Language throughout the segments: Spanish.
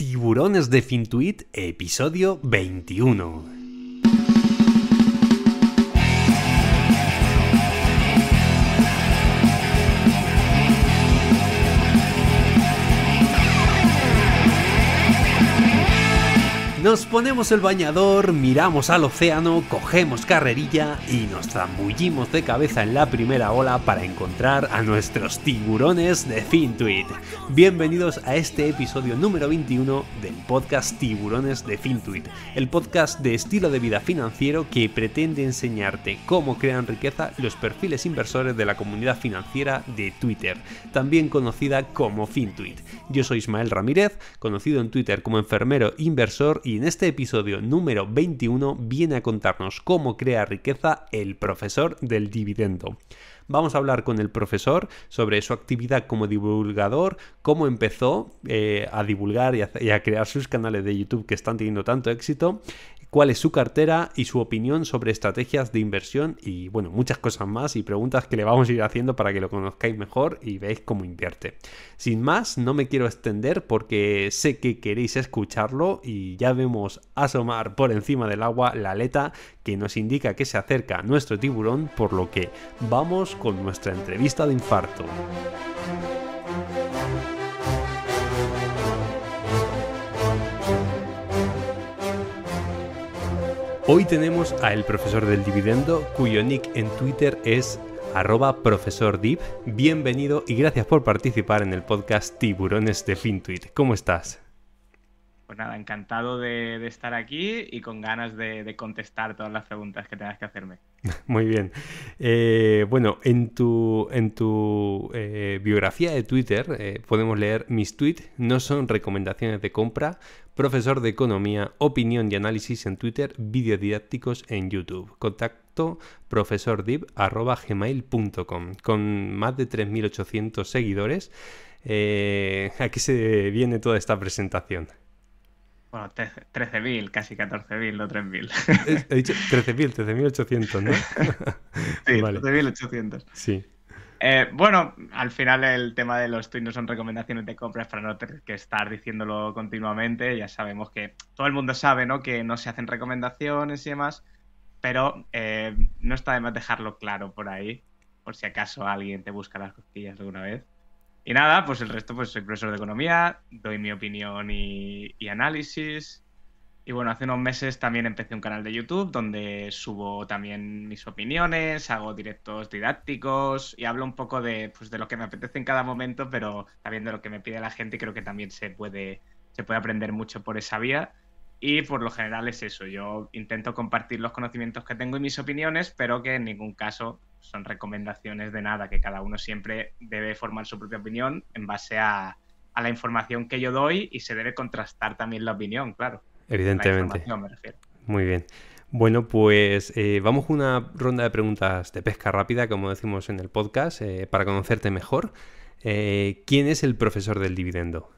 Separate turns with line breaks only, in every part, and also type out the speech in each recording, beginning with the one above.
Tiburones de Fintuit, episodio 21. Nos ponemos el bañador, miramos al océano, cogemos carrerilla y nos zambullimos de cabeza en la primera ola para encontrar a nuestros tiburones de Fintuit. Bienvenidos a este episodio número 21 del podcast Tiburones de Fintuit, el podcast de estilo de vida financiero que pretende enseñarte cómo crean riqueza los perfiles inversores de la comunidad financiera de Twitter, también conocida como Fintuit. Yo soy Ismael Ramírez, conocido en Twitter como enfermero inversor y en este episodio número 21 viene a contarnos cómo crea riqueza el profesor del dividendo. Vamos a hablar con el profesor sobre su actividad como divulgador, cómo empezó eh, a divulgar y a crear sus canales de YouTube que están teniendo tanto éxito, cuál es su cartera y su opinión sobre estrategias de inversión y bueno, muchas cosas más y preguntas que le vamos a ir haciendo para que lo conozcáis mejor y veáis cómo invierte. Sin más, no me quiero extender porque sé que queréis escucharlo y ya vemos asomar por encima del agua la aleta que nos indica que se acerca nuestro tiburón, por lo que vamos con nuestra entrevista de infarto. Hoy tenemos a el profesor del dividendo, cuyo nick en Twitter es arroba profesor Bienvenido y gracias por participar en el podcast Tiburones de FinTweet. ¿Cómo estás?
Pues nada, encantado de, estar aquí y con ganas de, contestar todas las preguntas que tengas que hacerme.
Muy bien. Eh, bueno, en tu, en tu eh, biografía de Twitter eh, podemos leer mis tweets, no son recomendaciones de compra, profesor de economía, opinión y análisis en Twitter, vídeos didácticos en YouTube. Contacto profesordip@gmail.com con más de 3.800 seguidores. Aquí se viene toda esta presentación?
Bueno, 13.000, casi 14.000, no 3.000.
He dicho 13.000, 13.800, ¿no? sí, vale.
13.800. Sí. Eh, bueno, al final el tema de los tweets no son recomendaciones de compras para no tener que estar diciéndolo continuamente. Ya sabemos que todo el mundo sabe, ¿no? Que no se hacen recomendaciones y demás, pero eh, no está de más dejarlo claro por ahí, por si acaso alguien te busca las costillas alguna vez. Y nada, pues el resto, pues soy profesor de economía, doy mi opinión y, análisis. Y bueno, hace unos meses también empecé un canal de YouTube donde subo también mis opiniones, hago directos didácticos y hablo un poco de, pues, de lo que me apetece en cada momento, pero también de lo que me pide la gente y creo que también se puede, se puede aprender mucho por esa vía. Y por lo general es eso, yo intento compartir los conocimientos que tengo y mis opiniones, pero que en ningún caso son recomendaciones de nada, que cada uno siempre debe formar su propia opinión en base a, la información que yo doy y se debe contrastar también la opinión, claro.
Evidentemente. me refiero. Muy bien. Bueno, pues eh, vamos a una ronda de preguntas de pesca rápida, como decimos en el podcast, eh, para conocerte mejor. Eh, ¿Quién es el profesor del dividendo?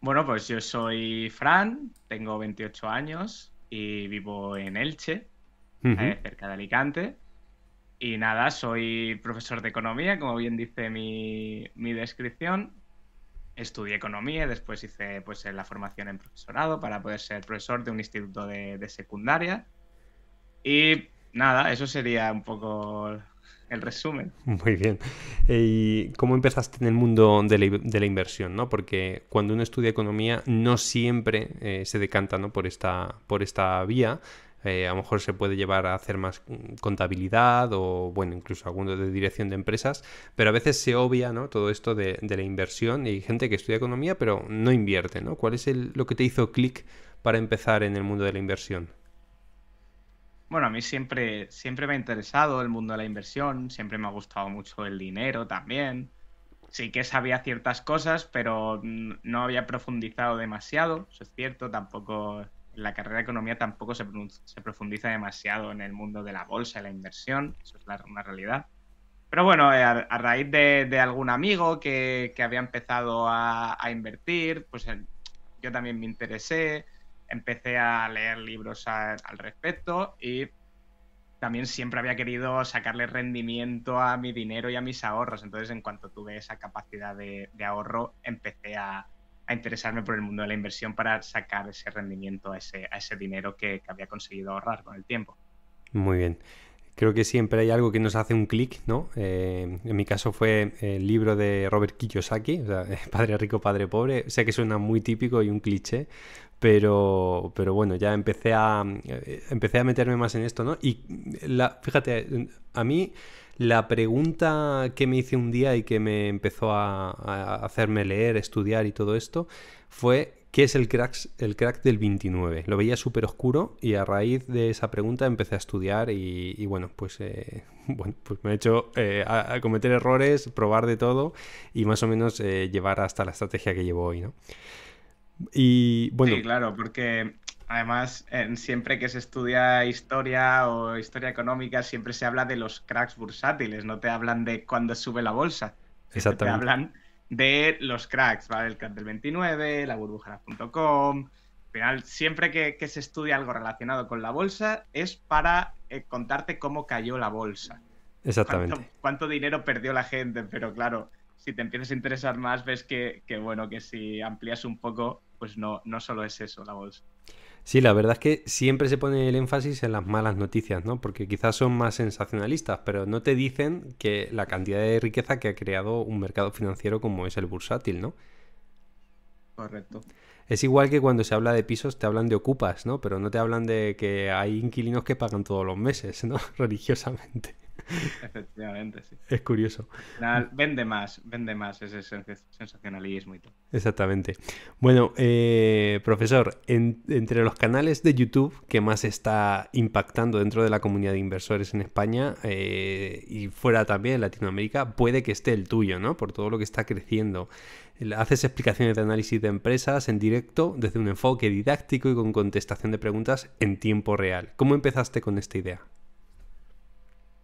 Bueno, pues yo soy Fran, tengo 28 años y vivo en Elche,
cerca
de Alicante. Y nada, soy profesor de economía, como bien dice mi, mi descripción. Estudié economía, después hice pues, la formación en profesorado para poder ser profesor de un instituto de, de secundaria. Y nada, eso sería un poco el resumen.
Muy bien. Eh, ¿Y cómo empezaste en el mundo de la, inversión? ¿no? Porque cuando uno estudia economía no siempre eh, se decanta ¿no? por, esta, por esta vía. Eh, a lo mejor se puede llevar a hacer más mm, contabilidad o, bueno, incluso alguno de dirección de empresas, pero a veces se obvia ¿no? todo esto de, la inversión y hay gente que estudia economía pero no invierte, ¿no? ¿Cuál es el, lo que te hizo clic para empezar en el mundo de la inversión?
Bueno, a mí siempre, siempre me ha interesado el mundo de la inversión, siempre me ha gustado mucho el dinero también. Sí que sabía ciertas cosas, pero no había profundizado demasiado, eso es cierto, tampoco la carrera de economía tampoco se, se, profundiza demasiado en el mundo de la bolsa y la inversión, eso es una realidad. Pero bueno, eh, a, raíz de, algún amigo que, que había empezado a, invertir, pues yo también me interesé, empecé a leer libros al respecto y también siempre había querido sacarle rendimiento a mi dinero y a mis ahorros. Entonces, en cuanto tuve esa capacidad de ahorro, empecé a, a interesarme por el mundo de la inversión para sacar ese rendimiento a ese, dinero que, había conseguido ahorrar con el tiempo.
Muy bien. Creo que siempre hay algo que nos hace un clic, ¿no? Eh, en mi caso fue el libro de Robert Kiyosaki, Padre Rico, Padre Pobre. Sé que suena muy típico y un cliché, pero, pero bueno, ya empecé a, eh, empecé a meterme más en esto, ¿no? Y fíjate, a mí la pregunta que me hice un día y que me empezó a, hacerme leer, estudiar y todo esto fue ¿qué es el crack, el crack del 29? Lo veía súper oscuro y a raíz de esa pregunta empecé a estudiar y, bueno, pues, eh, bueno, pues me he hecho eh, a, cometer errores, probar de todo y más o menos eh, llevar hasta la estrategia que llevo hoy, ¿no? Y bueno. Sí,
claro, porque Además, en, siempre que se estudia historia o historia económica, siempre se habla de los cracks bursátiles, no te hablan de cuando sube la bolsa. Exactamente. Te hablan de los cracks, ¿vale? El crack del 29, la burbuja.com. Al final, siempre que, se estudia algo relacionado con la bolsa, es para eh, contarte cómo cayó la bolsa.
Exactamente.
Cuánto, dinero perdió la gente, pero claro, si te empiezas a interesar más, ves que, bueno, que si amplías un poco, pues no, no solo es eso la bolsa.
Sí, la verdad es que siempre se pone el énfasis en las malas noticias, ¿no? Porque quizás son más sensacionalistas, pero no te dicen que la cantidad de riqueza que ha creado un mercado financiero como es el bursátil, ¿no? Correcto. Es igual que cuando se habla de pisos te hablan de ocupas, ¿no? Pero no te hablan de que hay inquilinos que pagan todos los meses, ¿no? Religiosamente.
Efectivamente, sí.
Es curioso.
vende más, vende más ese sensacionalismo y todo.
Exactamente. Bueno, eh, profesor, entre los canales de YouTube que más está impactando dentro de la comunidad de inversores en España eh, y fuera también en Latinoamérica, puede que esté el tuyo, ¿no? Por todo lo que está creciendo. Haces explicaciones de análisis de empresas en directo desde un enfoque didáctico y con contestación de preguntas en tiempo real. ¿Cómo empezaste con esta idea?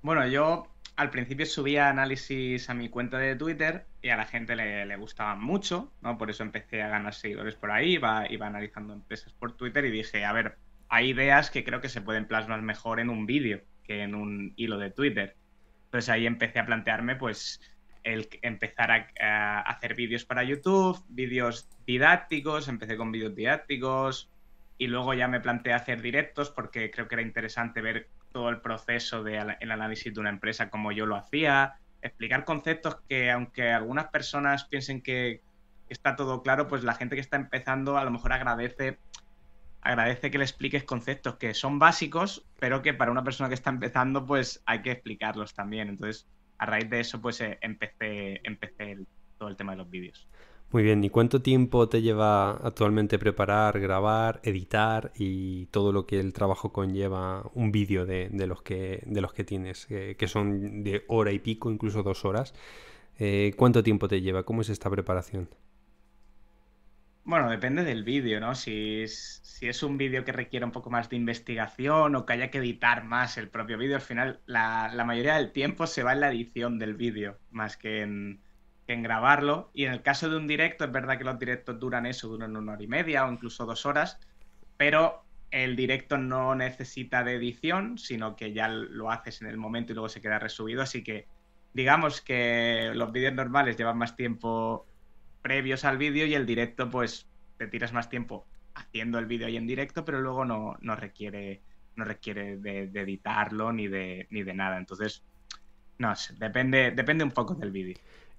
Bueno, yo al principio subía análisis a mi cuenta de Twitter y a la gente le, gustaba gustaban mucho, ¿no? Por eso empecé a ganar seguidores por ahí, iba, iba analizando empresas por Twitter y dije, a ver, hay ideas que creo que se pueden plasmar mejor en un vídeo que en un hilo de Twitter. Entonces ahí empecé a plantearme, pues, el empezar a hacer vídeos para YouTube, vídeos didácticos, empecé con vídeos didácticos y luego ya me planteé hacer directos porque creo que era interesante ver todo el proceso de el análisis de una empresa como yo lo hacía, explicar conceptos que aunque algunas personas piensen que está todo claro, pues la gente que está empezando a lo mejor agradece agradece que le expliques conceptos que son básicos, pero que para una persona que está empezando pues hay que explicarlos también. Entonces, a raíz de eso pues eh, empecé empecé todo el tema de los vídeos.
Muy bien, ¿y cuánto tiempo te lleva actualmente preparar, grabar, editar y todo lo que el trabajo conlleva un vídeo de, los, que, de los que tienes, eh, que son de hora y pico, incluso dos horas? Eh, ¿Cuánto tiempo te lleva? ¿Cómo es esta preparación?
Bueno, depende del vídeo, ¿no? Si es, si es un vídeo que requiere un poco más de investigación o que haya que editar más el propio vídeo, al final la, la mayoría del tiempo se va en la edición del vídeo, más que en, en grabarlo. Y en el caso de un directo, es verdad que los directos duran eso, duran una hora y media o incluso dos horas, pero el directo no necesita de edición, sino que ya lo haces en el momento y luego se queda resubido. Así que digamos que los vídeos normales llevan más tiempo previos al vídeo y el directo pues te tiras más tiempo haciendo el vídeo y en directo, pero luego no, requiere, no requiere de, de, editarlo ni de, ni de nada. Entonces, no sé, depende, depende un poco del vídeo.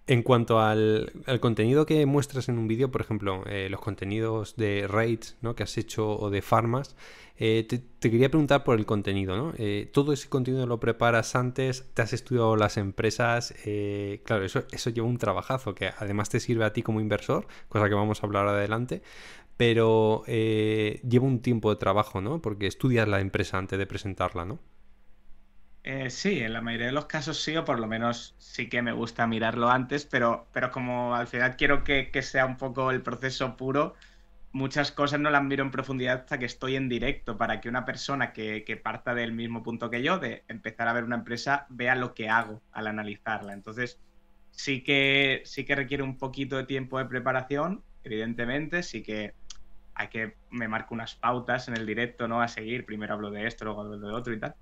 En cuanto al, contenido que muestras en un vídeo, por ejemplo, eh, los contenidos de raids ¿no? que has hecho o de farmas, eh, te, quería preguntar por el contenido. ¿no? Eh, ¿Todo ese contenido lo preparas antes? ¿Te has estudiado las empresas? claro, eso, lleva un trabajazo que además te sirve a ti como inversor, cosa que vamos a hablar adelante pero lleva un tiempo de trabajo, ¿no? Porque estudias la empresa antes de presentarla, ¿no?
Eh, sí, en la mayoría de los casos sí, o por lo menos sí que me gusta mirarlo antes, pero, pero como al final quiero que, sea un poco el proceso puro, muchas cosas no las miro en profundidad hasta que estoy en directo, para que una persona que, parta del mismo punto que yo, de empezar a ver una empresa, vea lo que hago al analizarla. Entonces, sí que, sí que requiere un poquito de tiempo de preparación, evidentemente, sí que hay que me marco unas pautas en el directo, ¿no? A seguir, primero hablo de esto, luego hablo de otro y tal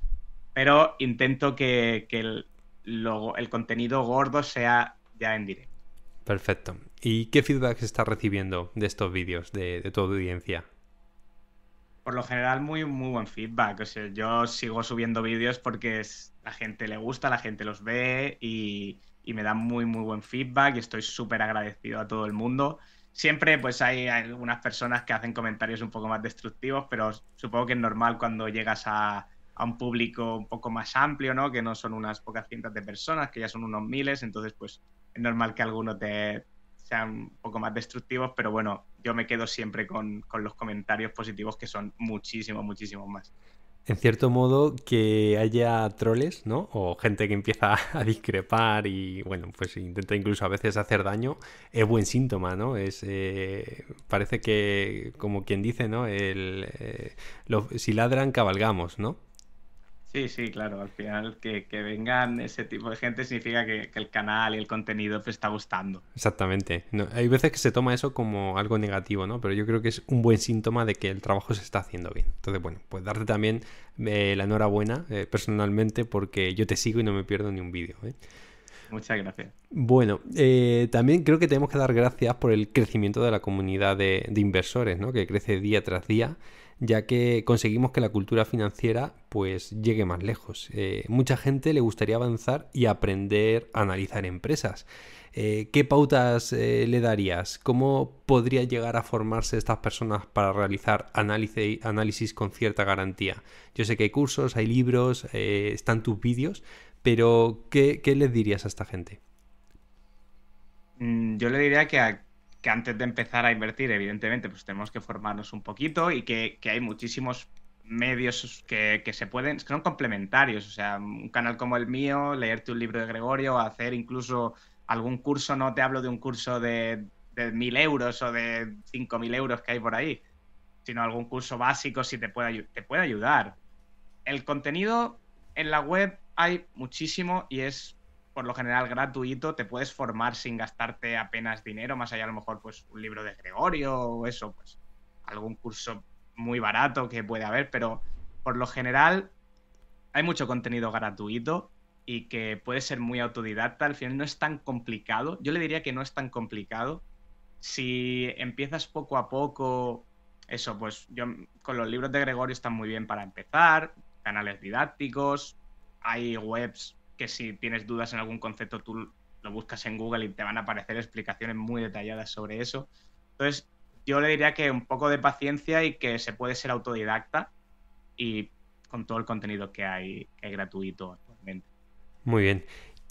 pero intento que, que el, contenido gordo sea ya en directo.
Perfecto. ¿Y qué feedback estás recibiendo de estos vídeos, de, tu audiencia?
Por lo general, muy, muy buen feedback. yo sigo subiendo vídeos porque es, la gente le gusta, la gente los ve y, me dan muy, muy buen feedback y estoy súper agradecido a todo el mundo. Siempre pues hay algunas personas que hacen comentarios un poco más destructivos, pero supongo que es normal cuando llegas a, a un público un poco más amplio, ¿no? Que no son unas pocas cientos de personas, que ya son unos miles, entonces pues es normal que algunos sean un poco más destructivos, pero bueno, yo me quedo siempre con, los comentarios positivos que son muchísimos, muchísimos más.
En cierto modo, que haya troles, ¿no? O gente que empieza a discrepar y, bueno, pues intenta incluso a veces hacer daño, es buen síntoma, ¿no? Es, eh, parece que, como quien dice, ¿no? Eh, si ladran, cabalgamos, ¿no?
Sí, sí, claro. Al final que, vengan ese tipo de gente significa que, el canal y el contenido te pues, está gustando.
Exactamente. hay veces que se toma eso como algo negativo, ¿no? Pero yo creo que es un buen síntoma de que el trabajo se está haciendo bien. Entonces, bueno, pues darte también eh, la enhorabuena eh, personalmente porque yo te sigo y no me pierdo ni un vídeo. ¿eh? Muchas gracias. Bueno, también creo que tenemos que dar gracias por el crecimiento de la comunidad de, de, inversores, ¿no? Que crece día tras día ya que conseguimos que la cultura financiera pues llegue más lejos. Eh, mucha gente le gustaría avanzar y aprender a analizar empresas. Eh, ¿Qué pautas eh, le darías? ¿Cómo podría llegar a formarse estas personas para realizar análisis, con cierta garantía? Yo sé que hay cursos, hay libros, están tus vídeos, pero ¿qué, ¿qué les dirías a esta gente?
Mm, yo le diría que a que antes de empezar a invertir, evidentemente, pues tenemos que formarnos un poquito y que, hay muchísimos medios que, se pueden, que son complementarios, o sea, un canal como el mío, leerte un libro de Gregorio, hacer incluso algún curso, no te hablo de un curso de, de mil euros o de cinco mil euros que hay por ahí, sino algún curso básico si te puede, te puede ayudar. El contenido en la web hay muchísimo y es por lo general gratuito, te puedes formar sin gastarte apenas dinero, más allá a lo mejor pues un libro de Gregorio o eso, pues algún curso muy barato que puede haber, pero por lo general hay mucho contenido gratuito y que puede ser muy autodidacta, al final no es tan complicado, yo le diría que no es tan complicado si empiezas poco a poco, eso pues yo con los libros de Gregorio están muy bien para empezar, canales didácticos, hay webs que si tienes dudas en algún concepto, tú lo buscas en Google y te van a aparecer explicaciones muy detalladas sobre eso. Entonces, yo le diría que un poco de paciencia y que se puede ser autodidacta y con todo el contenido que hay, que hay gratuito actualmente.
Muy bien.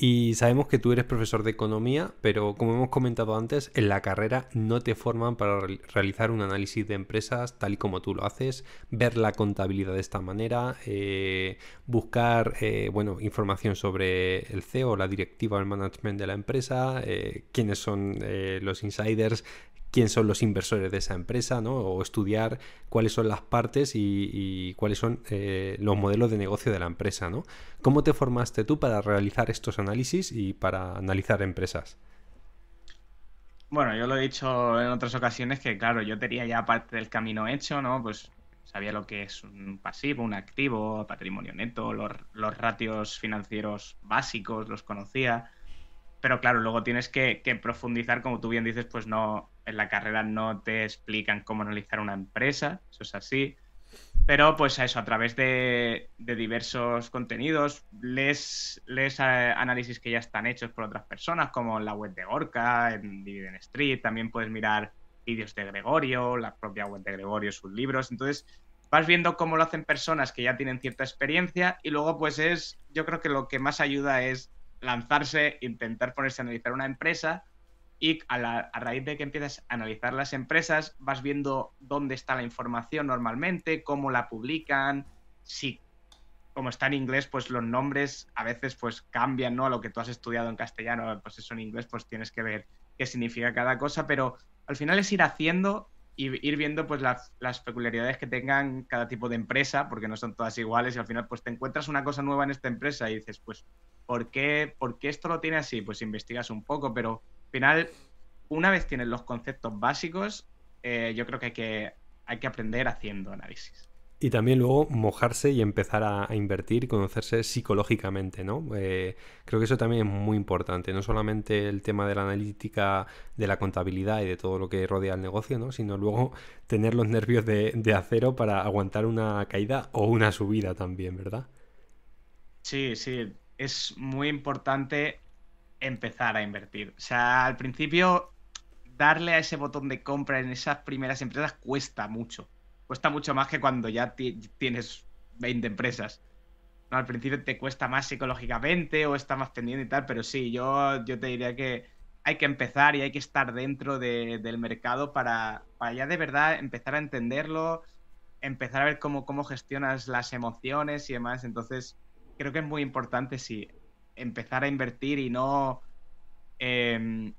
Y sabemos que tú eres profesor de economía, pero como hemos comentado antes, en la carrera no te forman para realizar un análisis de empresas tal y como tú lo haces, ver la contabilidad de esta manera, eh, buscar eh, bueno, información sobre el CEO, la directiva o el management de la empresa, eh, quiénes son los insiders, quién son los inversores de esa empresa, ¿no? O estudiar cuáles son las partes y, cuáles son eh, los modelos de negocio de la empresa, ¿no? ¿Cómo te formaste tú para realizar estos análisis y para analizar empresas?
Bueno, yo lo he dicho en otras ocasiones que, claro, yo tenía ya parte del camino hecho, ¿no? Pues sabía lo que es un pasivo, un activo, patrimonio neto, los, ratios financieros básicos, los conocía. Pero claro, luego tienes que profundizar, como tú bien dices, pues no, en la carrera no te explican cómo analizar una empresa, eso es así. Pero pues a eso, a través de, diversos contenidos, lees, lees eh, análisis que ya están hechos por otras personas, como en la web de Orca, en Dividend Street, también puedes mirar vídeos de Gregorio, la propia web de Gregorio, sus libros. Entonces, vas viendo cómo lo hacen personas que ya tienen cierta experiencia y luego pues es, yo creo que lo que más ayuda es lanzarse, intentar ponerse a analizar una empresa y a, la, a, raíz de que empiezas a analizar las empresas, vas viendo dónde está la información normalmente, cómo la publican, si, como está en inglés, pues los nombres a veces pues cambian, ¿no? A lo que tú has estudiado en castellano, pues eso en inglés, pues tienes que ver qué significa cada cosa, pero al final es ir haciendo y ir viendo pues las, las, peculiaridades que tengan cada tipo de empresa, porque no son todas iguales y al final pues te encuentras una cosa nueva en esta empresa y dices, pues, ¿por qué, por qué esto lo tiene así? Pues investigas un poco, pero final, una vez tienes los conceptos básicos, eh, yo creo que hay, que aprender haciendo análisis.
Y también luego mojarse y empezar a, invertir y conocerse psicológicamente, ¿no? Eh, creo que eso también es muy importante. No solamente el tema de la analítica, de la contabilidad y de todo lo que rodea el negocio, ¿no? Sino luego tener los nervios de acero para aguantar una caída o una subida también, ¿verdad?
Sí, sí. Es muy importante empezar a invertir. O sea, al principio darle a ese botón de compra en esas primeras empresas cuesta mucho. Cuesta mucho más que cuando ya tienes 20 empresas. al principio te cuesta más psicológicamente o está más pendiente y tal, pero sí, yo, yo te diría que hay que empezar y hay que estar dentro del mercado para, para, ya de verdad empezar a entenderlo, empezar a ver cómo, cómo gestionas las emociones y demás. Entonces, creo que es muy importante, sí, empezar a invertir y no, em,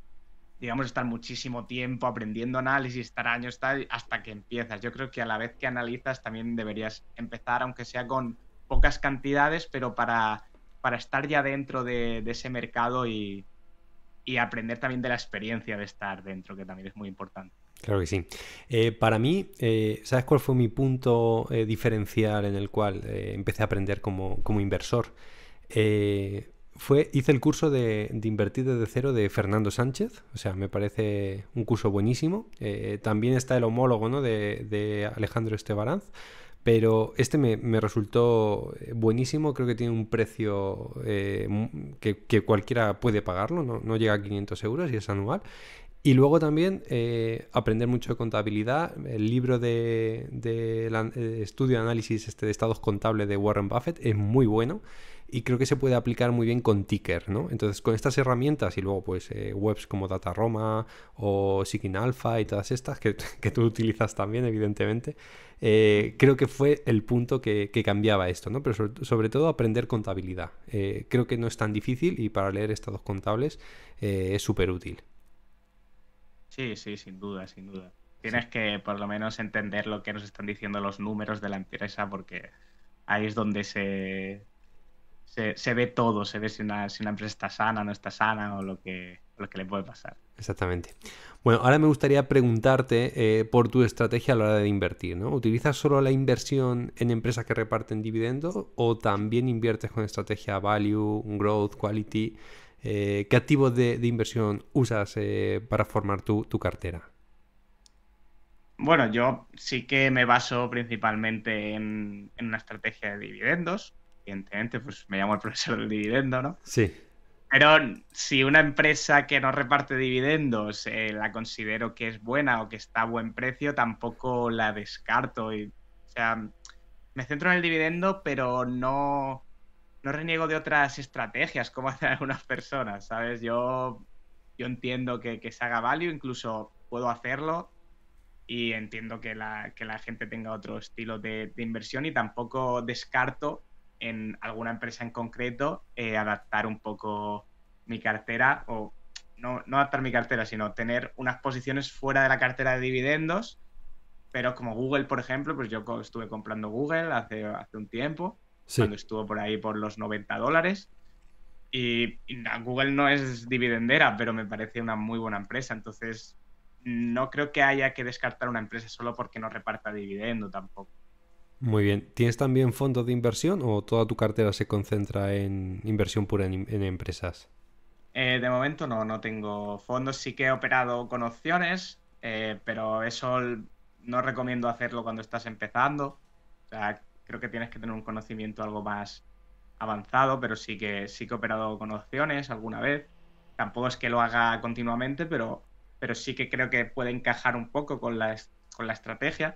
digamos, estar muchísimo tiempo aprendiendo análisis, estar años tal, hasta que empiezas. Yo creo que a la vez que analizas también deberías empezar, aunque sea con pocas cantidades, pero para, para estar ya dentro de, ese mercado y, aprender también de la experiencia de estar dentro, que también es muy importante.
Claro que sí. Eh, para mí, eh, ¿sabes cuál fue mi punto eh, diferencial en el cual empecé a aprender como, como inversor? fue, hice el curso de, de, Invertir desde cero de Fernando Sánchez, o sea, me parece un curso buenísimo. Eh, también está el homólogo ¿no? de, Alejandro Estebaranz, pero este me, resultó eh, buenísimo, creo que tiene un precio eh, que, cualquiera puede pagarlo, ¿no? llega a 500 euros y es anual. Y luego también aprender mucho de contabilidad, el libro de, estudio análisis este de estados contables de Warren Buffett es muy bueno y creo que se puede aplicar muy bien con Ticker, ¿no? Entonces, con estas herramientas y luego, pues, eh, webs como Data Roma o Seeking Alpha y todas estas que, tú utilizas también, evidentemente, eh, creo que fue el punto que, cambiaba esto, ¿no? Pero sobre, todo aprender contabilidad. Eh, creo que no es tan difícil y para leer estados contables es súper útil.
Sí, sí, sin duda, sin duda. Tienes que por lo menos entender lo que nos están diciendo los números de la empresa porque ahí es donde se, se, ve todo, se ve si una, empresa está sana, no está sana o lo que, lo que le puede pasar.
Exactamente. Bueno, ahora me gustaría preguntarte eh, por tu estrategia a la hora de invertir, ¿no? ¿Utilizas solo la inversión en empresas que reparten dividendos o también inviertes con estrategia value, growth, quality? Eh, ¿Qué activos de, inversión usas eh, para formar tu, cartera?
Bueno, yo sí que me baso principalmente en una estrategia de dividendos, evidentemente, pues me llamo el profesor del dividendo, ¿no? Sí. Pero si una empresa que no reparte dividendos eh, la considero que es buena o que está a buen precio, tampoco la descarto. Y, o sea, me centro en el dividendo, pero no, no reniego de otras estrategias como hacen algunas personas, ¿sabes? Yo, yo entiendo que, que se haga value, incluso puedo hacerlo y entiendo que la, que la gente tenga otro estilo de, de inversión y tampoco descarto en alguna empresa en concreto, eh, adaptar un poco mi cartera o no, no adaptar mi cartera, sino tener unas posiciones fuera de la cartera de dividendos, pero como Google, por ejemplo, pues yo estuve comprando Google hace, hace un tiempo, cuando estuvo por ahí por los 90 dólares. y Google no es dividendera, pero me parece una muy buena empresa. Entonces, no creo que haya que descartar una empresa solo porque no reparta dividendo tampoco.
Muy bien. ¿Tienes también fondos de inversión o toda tu cartera se concentra en inversión pura en, empresas?
Eh, de momento no, no tengo fondos. Sí que he operado con opciones, eh, pero eso no recomiendo hacerlo cuando estás empezando. O sea, creo que tienes que tener un conocimiento algo más avanzado, pero sí que sí he operado con opciones alguna vez. Tampoco es que lo haga continuamente, pero, pero sí que creo que puede encajar un poco con la, con la estrategia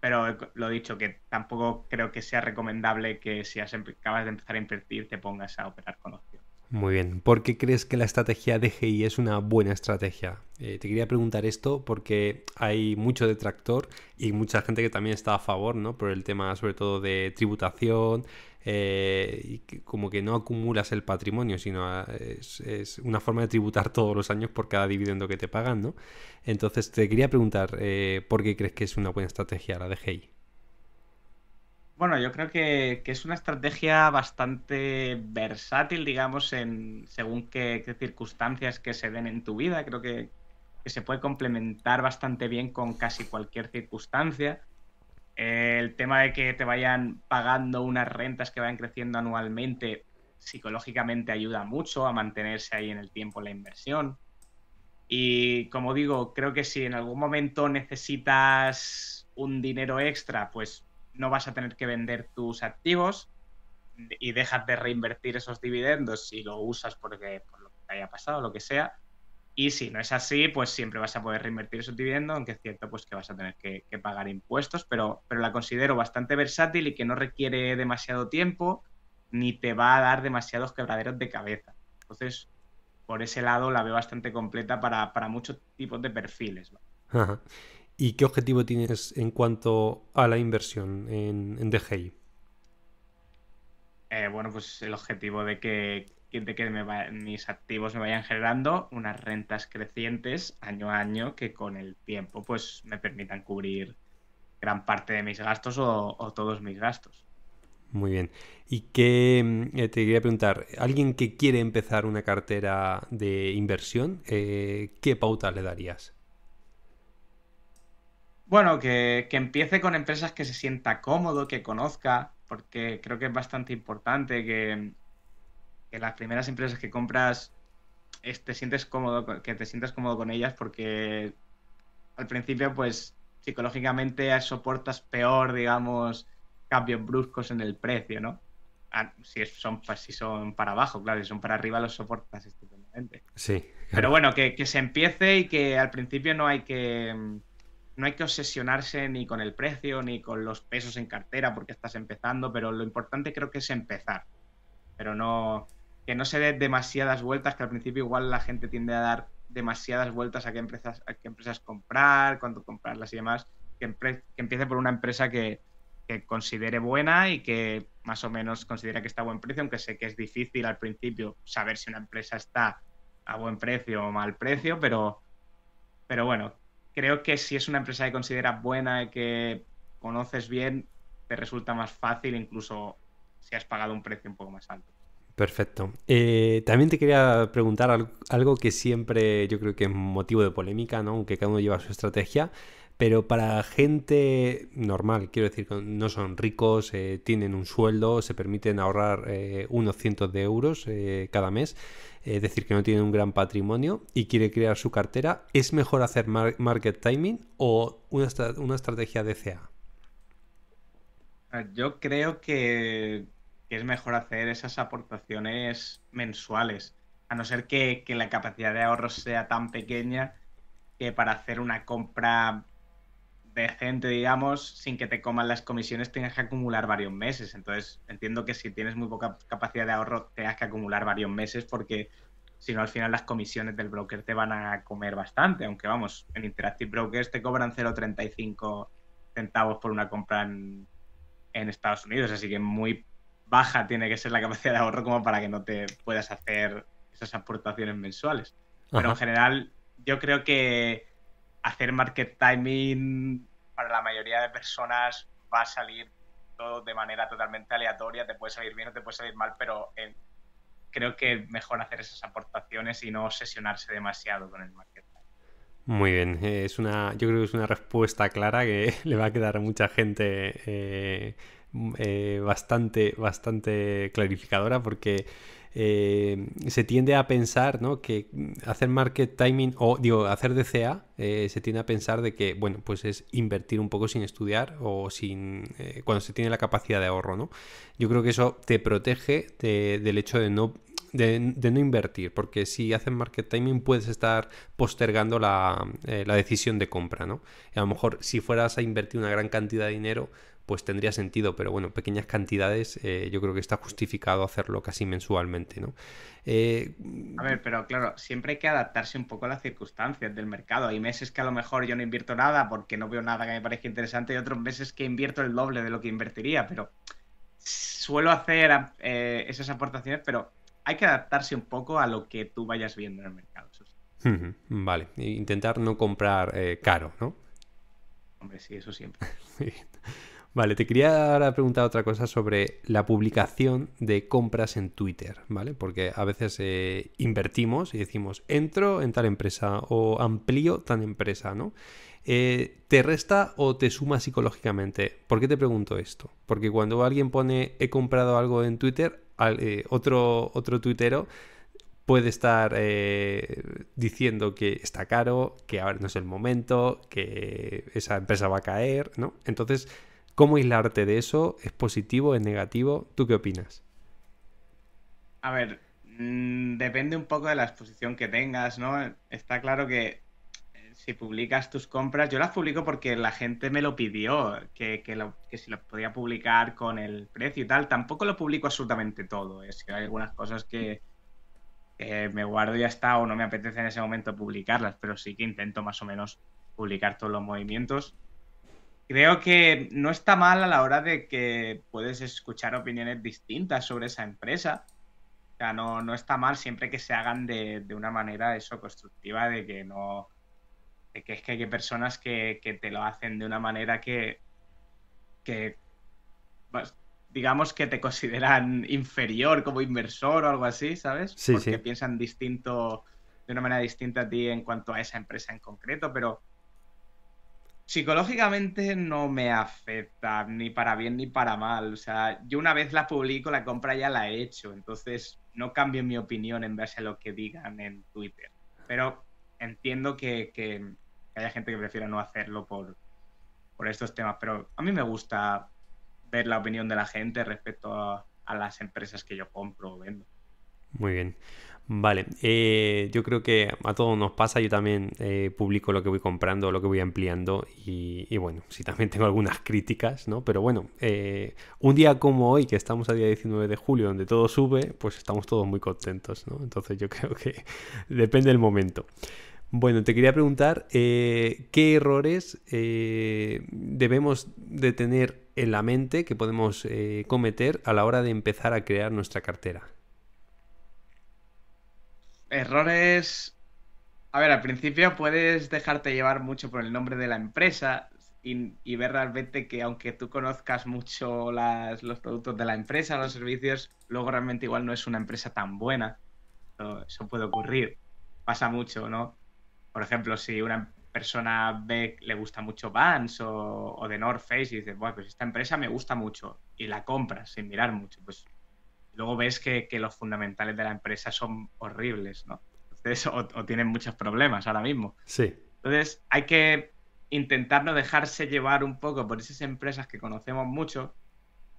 pero lo dicho, que tampoco creo que sea recomendable que si acabas de empezar a invertir te pongas a operar con
opciones. Muy bien, ¿por qué crees que la estrategia DGI es una buena estrategia? Eh, te quería preguntar esto porque hay mucho detractor y mucha gente que también está a favor, ¿no? Por el tema sobre todo de tributación, eh, y como que no acumulas el patrimonio, sino ah, es, una forma de tributar todos los años por cada dividendo que te pagan, ¿no? Entonces te quería preguntar, eh, ¿por qué crees que es una buena estrategia la de hey.
Bueno, yo creo que, es una estrategia bastante versátil, digamos, en según qué, circunstancias que se den en tu vida. Creo que, se puede complementar bastante bien con casi cualquier circunstancia. El tema de que te vayan pagando unas rentas que vayan creciendo anualmente psicológicamente ayuda mucho a mantenerse ahí en el tiempo la inversión. Y como digo, creo que si en algún momento necesitas un dinero extra, pues no vas a tener que vender tus activos y dejas de reinvertir esos dividendos si lo usas porque por lo que haya pasado, lo que sea. Y si no es así, pues siempre vas a poder reinvertir esos dividendo, aunque es cierto pues, que vas a tener que, pagar impuestos, pero, pero la considero bastante versátil y que no requiere demasiado tiempo ni te va a dar demasiados quebraderos de cabeza. Entonces, por ese lado la veo bastante completa para, muchos tipos de perfiles.
¿Y qué objetivo tienes en cuanto a la inversión en, en DGI?
Eh, bueno, pues el objetivo de que de que mis activos me vayan generando unas rentas crecientes año a año que con el tiempo pues me permitan cubrir gran parte de mis gastos o, todos mis gastos.
Muy bien. Y que eh, te quería preguntar, alguien que quiere empezar una cartera de inversión, eh, ¿qué pauta le darías?
Bueno, que empiece con empresas que se sienta cómodo, que conozca, porque creo que es bastante importante que las primeras empresas que compras te sientes cómodo, que te sientas cómodo con ellas porque al principio, pues psicológicamente soportas peor, digamos, cambios bruscos en el precio, ¿no? Ah, si, son, si son para abajo, claro, si son para arriba los soportas
estupendamente. Sí.
Pero bueno, que, que, se empiece y que al principio no hay que no hay que obsesionarse ni con el precio ni con los pesos en cartera porque estás empezando, pero lo importante creo que es empezar. Pero no que no se dé demasiadas vueltas, que al principio igual la gente tiende a dar demasiadas vueltas a qué empresas, a qué empresas comprar, cuánto comprarlas y demás, que, empiece por una empresa que, considere buena y que más o menos considera que está a buen precio, aunque sé que es difícil al principio saber si una empresa está a buen precio o mal precio, pero, pero bueno, creo que si es una empresa que consideras buena y que conoces bien, te resulta más fácil incluso si has pagado un precio un poco más alto.
Perfecto. Eh, también te quería preguntar algo que siempre yo creo que es motivo de polémica, ¿no? aunque cada uno lleva su estrategia, pero para gente normal, quiero decir, no son ricos, eh, tienen un sueldo, se permiten ahorrar eh, unos cientos de euros cada mes, es decir, que no tienen un gran patrimonio y quiere crear su cartera, ¿es mejor hacer market timing o una, una estrategia DCA?
Yo creo que que es mejor hacer esas aportaciones mensuales, a no ser que, la capacidad de ahorro sea tan pequeña que para hacer una compra decente, digamos, sin que te coman las comisiones, tengas que acumular varios meses. Entonces, entiendo que si tienes muy poca capacidad de ahorro, tengas que acumular varios meses porque si no, al final las comisiones del broker te van a comer bastante. Aunque vamos, en Interactive Brokers te cobran 0,35 centavos por una compra en, en Estados Unidos, así que muy baja tiene que ser la capacidad de ahorro como para que no te puedas hacer esas aportaciones mensuales. Pero en general, yo creo que hacer market timing para la mayoría de personas va a salir todo de manera totalmente aleatoria, te puede salir bien o te puede salir mal, pero eh, creo que es mejor hacer esas aportaciones y no obsesionarse demasiado con el market
Muy bien, eh, es una, yo creo que es una respuesta clara que le va a quedar a mucha gente eh, eh, bastante, bastante clarificadora porque eh, se tiende a pensar ¿no? que hacer market timing o digo, hacer DCA eh, se tiende a pensar de que, bueno, pues es invertir un poco sin estudiar o sin cuando se tiene la capacidad de ahorro, ¿no? Yo creo que eso te protege del hecho de no de, no invertir, porque si haces market timing puedes estar postergando la, la, decisión de compra, ¿no? a lo mejor si fueras a invertir una gran cantidad de dinero, pues tendría sentido, pero bueno, pequeñas cantidades, eh, yo creo que está justificado hacerlo casi mensualmente, ¿no? Eh, a
ver, pero claro, siempre hay que adaptarse un poco a las circunstancias del mercado. Hay meses que a lo mejor yo no invierto nada porque no veo nada que me parezca interesante y otros meses que invierto el doble de lo que invertiría, pero suelo hacer eh, esas aportaciones, pero hay que adaptarse un poco a lo que tú vayas viendo en el mercado.
Vale, intentar no comprar caro, ¿no?
Hombre, sí, eso siempre.
Vale, te quería ahora preguntar otra cosa sobre la publicación de compras en Twitter, ¿vale? Porque a veces eh, invertimos y decimos, entro en tal empresa o amplío tal empresa, ¿no? Eh, ¿Te resta o te suma psicológicamente? ¿Por qué te pregunto esto? Porque cuando alguien pone he comprado algo en Twitter, al, eh, otro, otro tuitero puede estar diciendo que está caro, que ahora no es el momento, que esa empresa va a caer, ¿no? Entonces ¿Cómo aislarte de eso? ¿Es positivo? ¿Es negativo? ¿Tú qué opinas?
A ver, mm, depende un poco de la exposición que tengas, ¿no? Está claro que eh, si publicas tus compras, yo las publico porque la gente me lo pidió, que, si lo podía publicar con el precio y tal, tampoco lo publico absolutamente todo, es ¿eh? que hay algunas cosas que, que me guardo y ya está o no me apetece en ese momento publicarlas, pero sí que intento más o menos publicar todos los movimientos creo que no está mal a la hora de que puedes escuchar opiniones distintas sobre esa empresa. O sea, no, no está mal siempre que se hagan de, de una manera eso constructiva, de que no. De que es que hay personas que, que te lo hacen de una manera que. que. Pues, digamos que te consideran inferior como inversor o algo así, ¿sabes? Sí, Porque piensan distinto, de una manera distinta a ti en cuanto a esa empresa en concreto, pero psicológicamente no me afecta ni para bien ni para mal. O sea, yo una vez la publico, la compra ya la he hecho. Entonces, no cambio mi opinión en base a lo que digan en Twitter. Pero entiendo que, que, haya gente que prefiera no hacerlo por, por estos temas. Pero a mí me gusta ver la opinión de la gente respecto a las empresas que yo compro o vendo.
Muy bien. Vale, eh, yo creo que a todos nos pasa, yo también eh, publico lo que voy comprando, lo que voy ampliando y, bueno, si también tengo algunas críticas, ¿no? Pero bueno, eh, un día como hoy, que estamos a día 19 de julio, donde todo sube, pues estamos todos muy contentos, ¿no? Entonces yo creo que depende del momento. Bueno, te quería preguntar qué errores debemos de tener en la mente que podemos cometer a la hora de empezar a crear nuestra cartera
errores. A ver, al principio puedes dejarte llevar mucho por el nombre de la empresa y, ver realmente que aunque tú conozcas mucho los productos de la empresa, los servicios, luego realmente igual no es una empresa tan buena. Eso puede ocurrir. Pasa mucho, ¿no? Por ejemplo, si una persona ve, le gusta mucho Vans o, o, de North Face y dices, bueno, pues esta empresa me gusta mucho y la compras sin mirar mucho, pues luego ves que, los fundamentales de la empresa son horribles, ¿no? Entonces, o, tienen muchos problemas ahora mismo. Sí. Entonces, hay que intentar no dejarse llevar un poco por esas empresas que conocemos mucho,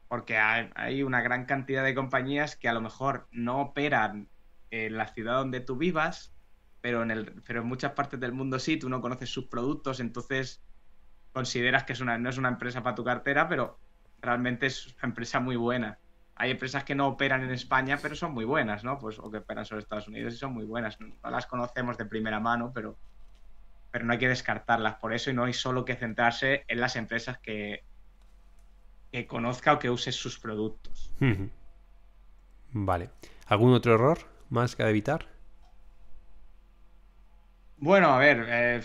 porque hay, una gran cantidad de compañías que a lo mejor no operan en la ciudad donde tú vivas, pero en, el, pero en muchas partes del mundo sí, tú no conoces sus productos, entonces consideras que es una, no es una empresa para tu cartera, pero realmente es una empresa muy buena hay empresas que no operan en España, pero son muy buenas, ¿no? Pues, o que operan sobre Estados Unidos y son muy buenas. No las conocemos de primera mano, pero, pero no hay que descartarlas por eso y no hay solo que centrarse en las empresas que, que conozca o que use sus productos.
Vale. ¿Algún otro error más que evitar?
Bueno, a ver, eh,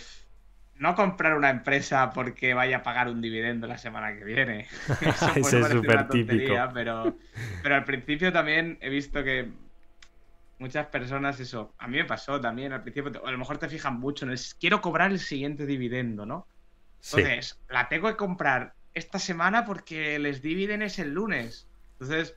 no comprar una empresa porque vaya a pagar un dividendo la semana que viene. Eso, es súper típico. Pero, pero al principio también he visto que muchas personas, eso, a mí me pasó también al principio, a lo mejor te fijan mucho en el, quiero cobrar el siguiente dividendo, ¿no? Entonces, la tengo que comprar esta semana porque les dividen es el lunes. Entonces,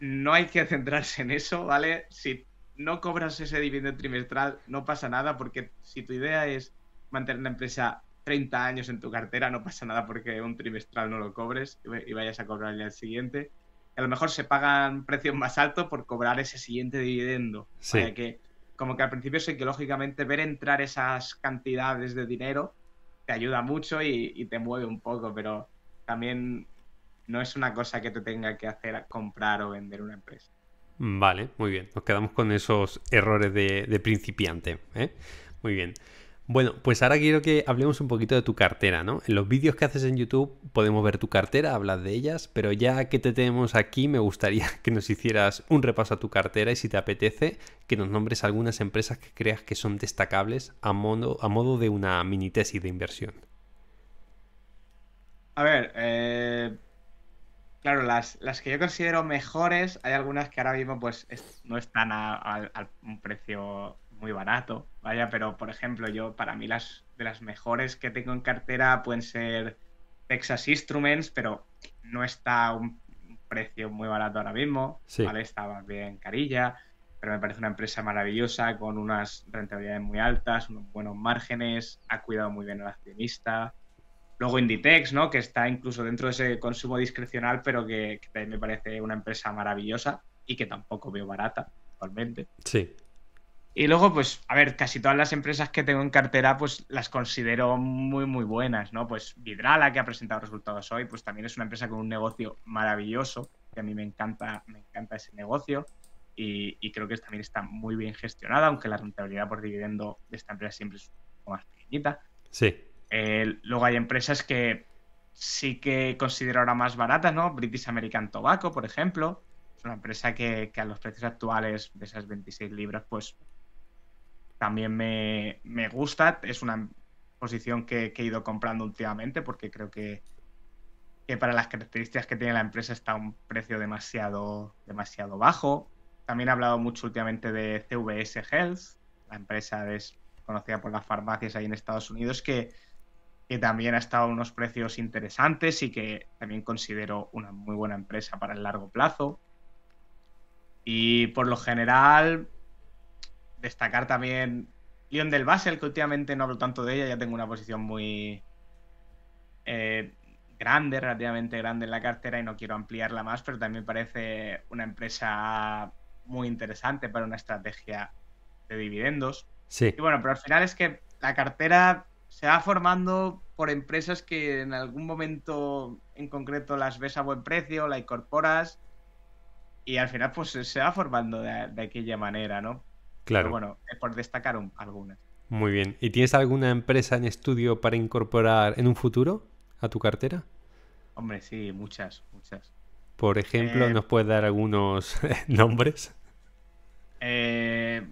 no hay que centrarse en eso, ¿vale? Si no cobras ese dividendo trimestral, no pasa nada porque si tu idea es mantener una empresa 30 años en tu cartera, no pasa nada porque un trimestral no lo cobres y vayas a cobrar el siguiente. A lo mejor se pagan precios más altos por cobrar ese siguiente dividendo. o sea que, como que al principio que lógicamente ver entrar esas cantidades de dinero te ayuda mucho y, te mueve un poco, pero también no es una cosa que te tenga que hacer comprar o vender una empresa.
Vale, muy bien. Nos quedamos con esos errores de, principiante. ¿eh? Muy bien. Bueno, pues ahora quiero que hablemos un poquito de tu cartera, ¿no? En los vídeos que haces en YouTube podemos ver tu cartera, hablas de ellas, pero ya que te tenemos aquí, me gustaría que nos hicieras un repaso a tu cartera y si te apetece, que nos nombres algunas empresas que creas que son destacables a modo, a modo de una mini tesis de inversión.
A ver, eh, claro, las, que yo considero mejores, hay algunas que ahora mismo pues no están a un precio barato, vaya, pero por ejemplo, yo para mí las de las mejores que tengo en cartera pueden ser Texas Instruments, pero no está un precio muy barato ahora mismo, ¿vale? Está bien carilla, pero me parece una empresa maravillosa con unas rentabilidades muy altas, unos buenos márgenes, ha cuidado muy bien el accionista. Luego Inditex, ¿no? Que está incluso dentro de ese consumo discrecional, pero que, me parece una empresa maravillosa y que tampoco veo barata actualmente. Sí. Y luego, pues, a ver, casi todas las empresas que tengo en cartera, pues las considero muy, muy buenas, ¿no? Pues Vidrala, que ha presentado resultados hoy, pues también es una empresa con un negocio maravilloso, que a mí me encanta, me encanta ese negocio. Y, creo que también está muy bien gestionada, aunque la rentabilidad por dividendo de esta empresa siempre es un poco más pequeñita. Sí. Eh, luego hay empresas que sí que considero ahora más baratas, ¿no? British American Tobacco, por ejemplo. Es una empresa que, que a los precios actuales de esas 26 libras, pues también me, gusta. Es una posición que, he ido comprando últimamente porque creo que, que para las características que tiene la empresa está un precio demasiado, demasiado bajo. También he hablado mucho últimamente de CVS Health, la empresa es conocida por las farmacias ahí en Estados Unidos, que, que también ha estado a unos precios interesantes y que también considero una muy buena empresa para el largo plazo. Y por lo general, destacar también León del Basel, que últimamente no hablo tanto de ella, ya tengo una posición muy eh, grande, relativamente grande en la cartera y no quiero ampliarla más, pero también parece una empresa muy interesante para una estrategia de dividendos. Sí. Y bueno, pero al final es que la cartera se va formando por empresas que en algún momento en concreto las ves a buen precio, la incorporas y al final pues se va formando de aquella manera, ¿no? Claro. Pero bueno, es por destacar algunas.
Muy bien. ¿Y tienes alguna empresa en estudio para incorporar en un futuro a tu cartera?
Hombre, sí, muchas, muchas.
Por ejemplo, eh, ¿nos puedes dar algunos nombres?
Eh,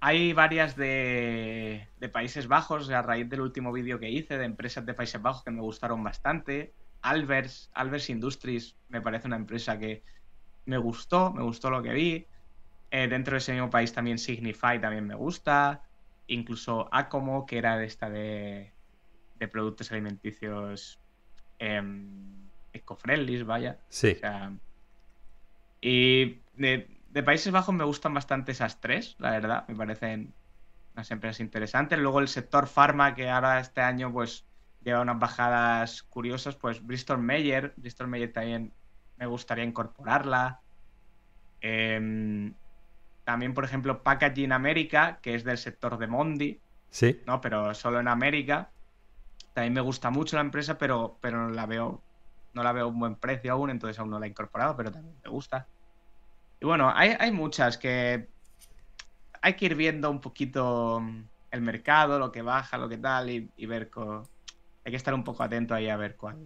hay varias de, Países Bajos, a raíz del último vídeo que hice de empresas de Países Bajos que me gustaron bastante. Albers, Albers Industries, me parece una empresa que me gustó, me gustó lo que vi. Eh, dentro de ese mismo país también Signify también me gusta. Incluso Acomo, que era de esta de, productos alimenticios eh, vaya. Sí. y de, Países Bajos me gustan bastante esas tres, la verdad. Me parecen unas empresas interesantes. Luego el sector farma, que ahora este año pues lleva unas bajadas curiosas, pues Bristol Mayer. Bristol Mayer también me gustaría incorporarla. Eh, también, por ejemplo, Packaging América, que es del sector de Mondi, sí. ¿no? pero solo en América. También me gusta mucho la empresa, pero, pero no la veo no la veo un buen precio aún, entonces aún no la he incorporado, pero también me gusta. Y bueno, hay, muchas que hay que ir viendo un poquito el mercado, lo que baja, lo que tal, y, y ver. Hay que estar un poco atento ahí a ver cuál,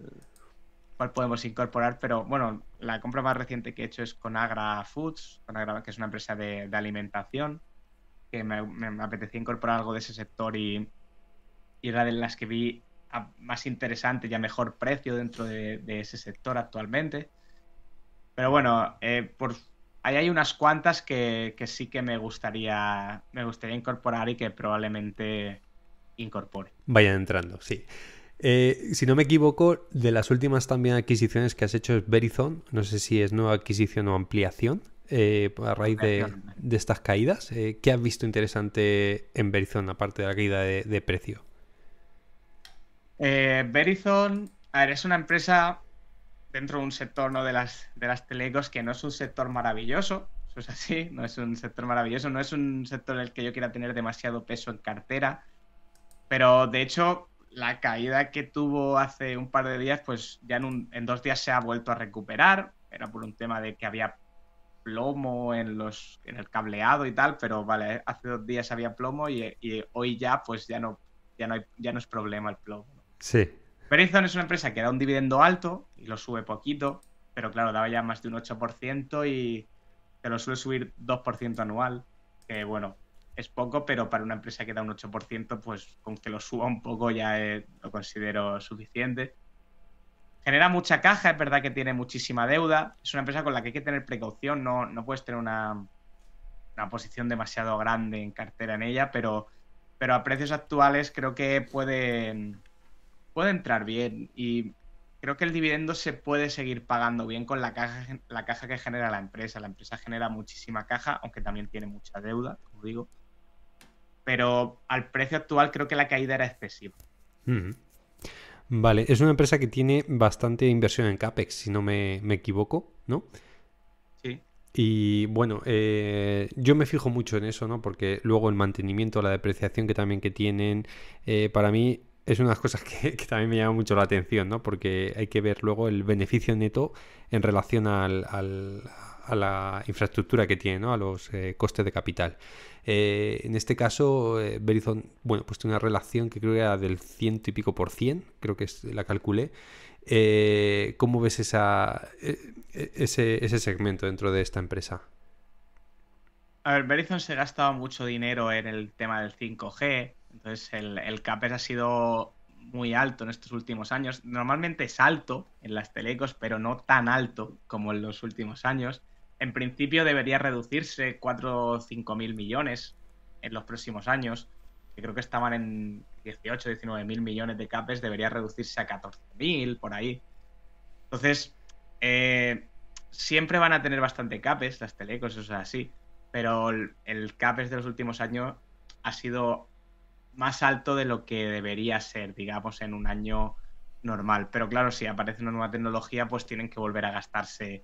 cuál podemos incorporar, pero bueno, la compra más reciente que he hecho es con Agra Foods, que es una empresa de, alimentación, que me, apetecía incorporar algo de ese sector y, y era de las que vi más interesante y a mejor precio dentro de, ese sector actualmente. Pero bueno, eh, por, ahí hay unas cuantas que, que, sí que me gustaría, me gustaría incorporar y que probablemente incorpore.
Vayan entrando, sí. Eh, si no me equivoco, de las últimas también adquisiciones que has hecho es Verizon. No sé si es nueva adquisición o ampliación eh, a raíz de, estas caídas. Eh, ¿Qué has visto interesante en Verizon aparte de la caída de, precio?
Verizon, es una empresa dentro de un sector ¿no? de, las, de las telecos que no es un sector maravilloso. Eso es así, no es un sector maravilloso, no es un sector en el que yo quiera tener demasiado peso en cartera. Pero de hecho, la caída que tuvo hace un par de días, pues ya en, dos días se ha vuelto a recuperar. Era por un tema de que había plomo en los en el cableado y tal, pero vale, hace dos días había plomo y, hoy ya pues ya no ya no es problema el plomo. Sí. Verizon es una empresa que da un dividendo alto y lo sube poquito, pero claro, daba ya más de un 8% y se lo suele subir 2% anual, que bueno, es poco, pero para una empresa que da un 8%, pues con que lo suba un poco ya eh, lo considero suficiente. Genera mucha caja, es verdad que tiene muchísima deuda. Es una empresa con la que hay que tener precaución, no, no puedes tener una, una posición demasiado grande en cartera en ella, pero, pero a precios actuales creo que puede, puede entrar bien. Y creo que el dividendo se puede seguir pagando bien con la caja, la caja que genera la empresa. La empresa genera muchísima caja, aunque también tiene mucha deuda, como digo pero al precio actual creo que la caída era excesiva.
Vale, es una empresa que tiene bastante inversión en CAPEX, si no me, equivoco, ¿no? Sí. Y bueno, eh, yo me fijo mucho en eso, ¿no? Porque luego el mantenimiento, la depreciación que también que tienen, eh, para mí es una de las cosas que, también me llama mucho la atención, ¿no? Porque hay que ver luego el beneficio neto en relación al a la infraestructura que tiene, ¿no? a los eh, costes de capital. Eh, en este caso, eh, Verizon, bueno, pues tiene una relación que creo que era del ciento y pico por cien, creo que la calculé. ¿Cómo ves e, e, ese, ese segmento dentro de esta empresa?
A ver, Verizon se ha gastado mucho dinero en el tema del 5G, entonces el, el CAPES ha sido muy alto en estos últimos años. Normalmente es alto en las telecos, pero no tan alto como en los últimos años en principio debería reducirse 4 o 5 mil millones en los próximos años. creo que estaban en 18, 19 mil millones de CAPES, debería reducirse a 14 mil, por ahí. Entonces, eh, siempre van a tener bastante CAPES las telecos, o sea, así. Pero el CAPES de los últimos años ha sido más alto de lo que debería ser, digamos, en un año normal. Pero claro, si aparece una nueva tecnología, pues tienen que volver a gastarse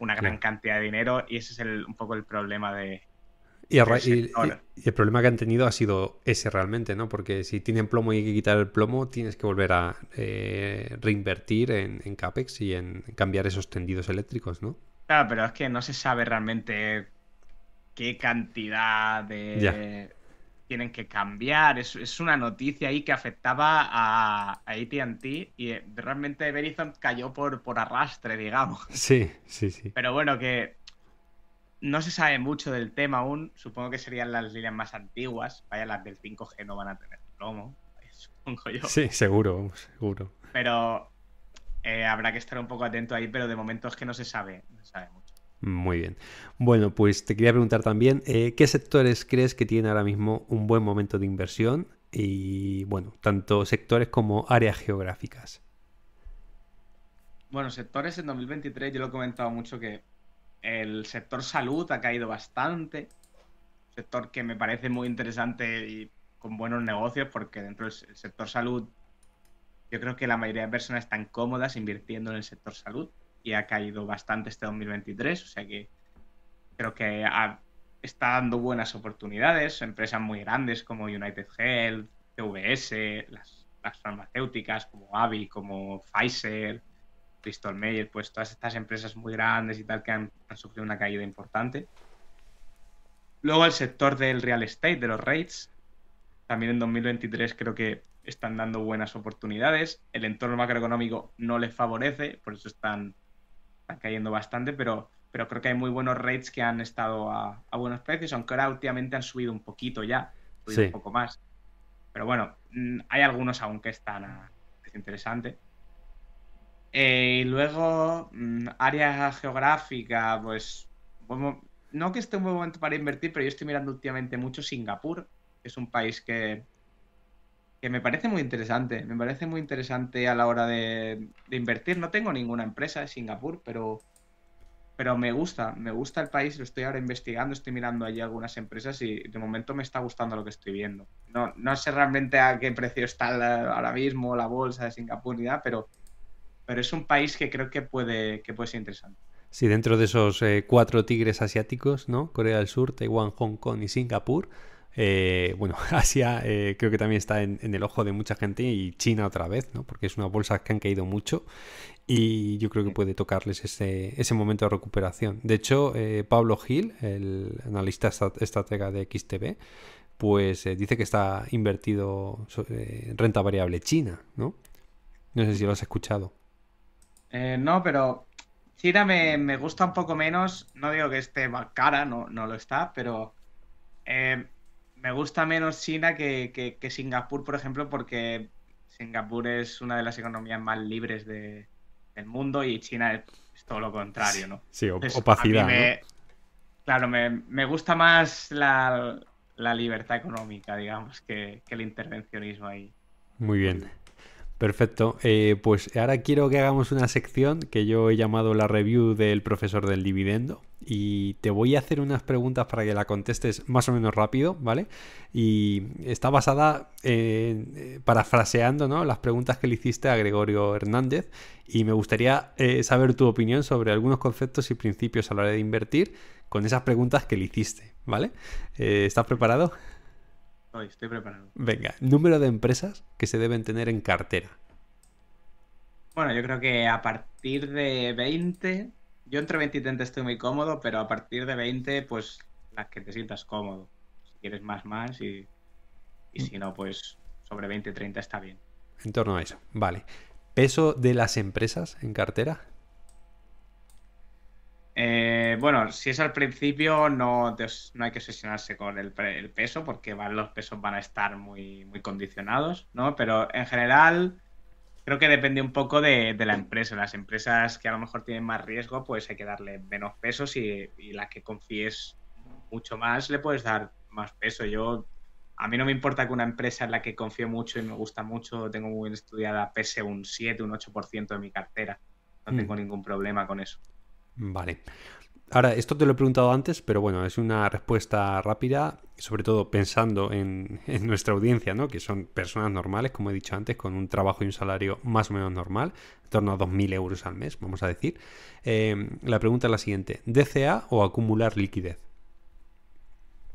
una gran cantidad de dinero y ese es el, un poco el problema de...
Y, el problema que han tenido ha sido ese realmente, ¿no? Porque si tienen plomo y hay que quitar el plomo, tienes que volver a eh, reinvertir en, CAPEX y en cambiar esos tendidos eléctricos, ¿no?
Claro, pero es que no se sabe realmente qué cantidad de tienen que cambiar. Es, es, una noticia ahí que afectaba a, a ATT y eh, realmente Verizon cayó por, por arrastre, digamos.
Sí, sí, sí. Pero
bueno, que no se sabe mucho del tema aún. Supongo que serían las líneas más antiguas. Vaya, las del 5G no van a tener plomo, supongo yo. Sí,
seguro, seguro.
Pero eh, habrá que estar un poco atento ahí, pero de momento es que no se sabe, no se
muy bien. Bueno, pues te quería preguntar también, eh, ¿qué sectores crees que tienen ahora mismo un buen momento de inversión? Y bueno, tanto sectores como áreas geográficas.
Bueno, sectores en 2023, yo lo he comentado mucho que el sector salud ha caído bastante. Sector que me parece muy interesante y con buenos negocios, porque dentro del sector salud, yo creo que la mayoría de personas están cómodas invirtiendo en el sector salud y ha caído bastante este 2023, o sea que creo que está dando buenas oportunidades, empresas muy grandes como United Health, CVS las, farmacéuticas como Avi, como Pfizer, Bristol Mayer, pues todas estas empresas muy grandes y tal que han, han, sufrido una caída importante. Luego el sector del real estate, de los rates, también en 2023 creo que están dando buenas oportunidades. El entorno macroeconómico no les favorece, por eso están están cayendo bastante, pero, pero creo que hay muy buenos rates que han estado a, buenos precios, aunque ahora últimamente han subido un poquito ya, un poco más. Pero bueno, mm, hay algunos aún que están interesantes. Eh, y luego, mm, área geográfica, pues no que esté un buen momento para invertir, pero yo estoy mirando últimamente mucho Singapur, que es un país que, que me parece muy interesante. Me parece muy interesante a la hora de, invertir. No tengo ninguna empresa de Singapur, pero, pero me gusta, me gusta el país, lo estoy ahora investigando, estoy mirando allí algunas empresas y de momento me está gustando lo que estoy viendo. No, no sé realmente a qué precio está ahora mismo la bolsa de Singapur ni nada, pero, pero es un país que creo que puede, que puede ser interesante.
Sí, dentro de esos eh, cuatro tigres asiáticos, ¿no? Corea del Sur, Taiwán, Hong Kong y Singapur, eh, bueno, Asia eh, creo que también está en, el ojo de mucha gente y China otra vez, ¿no? Porque es una bolsa que han caído mucho y yo creo que puede tocarles ese, momento de recuperación. De hecho, eh, Pablo Gil, el analista estratega de XTB, pues dice que está invertido en renta variable china, ¿no? No sé si lo has escuchado.
no, pero China me, gusta un poco menos. No digo que esté cara, no, lo está, pero me gusta menos China que, Singapur, por ejemplo, porque Singapur es una de las economías más libres del mundo y China es, todo lo contrario, ¿no? Sí, opacidad. claro, me, gusta más la, libertad económica, digamos, que, el intervencionismo ahí.
Muy bien. Perfecto. Eh, pues ahora quiero que hagamos una sección que yo he llamado la review del profesor del dividendo y te voy a hacer unas preguntas para que la contestes más o menos rápido, ¿vale? Y está basada en, eh, parafraseando ¿no? las preguntas que le hiciste a Gregorio Hernández y me gustaría eh, saber tu opinión sobre algunos conceptos y principios a la hora de invertir con esas preguntas que le hiciste, ¿vale? Eh, ¿Estás preparado? Hoy
estoy preparado.
Venga, número de empresas que se deben tener en cartera.
Bueno, yo creo que a partir de 20 yo entre 20 y 30 estoy muy cómodo, pero a partir de 20, pues las que te sientas cómodo. Si quieres más, más y, si no, pues sobre 20, 30 está bien.
En torno a eso, vale. ¿Peso de las empresas en cartera?
Eh, bueno, si es al principio, no, no hay que obsesionarse con el, peso, porque los pesos van a estar muy, muy condicionados, ¿no? Pero en general, creo que depende un poco de, la empresa. Las empresas que a lo mejor tienen más riesgo, pues hay que darle menos pesos y, las que confíes mucho más le puedes dar más peso. Yo a mí no me importa que una empresa en la que confío mucho y me gusta mucho, tengo muy bien estudiada, pese un 7, un 8% de mi cartera. No mm. tengo ningún problema con eso.
Vale. Ahora, esto te lo he preguntado antes, pero bueno, es una respuesta rápida, sobre todo pensando en, nuestra audiencia, ¿no? Que son personas normales, como he dicho antes, con un trabajo y un salario más o menos normal, en torno a 2.000 euros al mes, vamos a decir. Em, la pregunta es la siguiente, ¿DCA o acumular liquidez?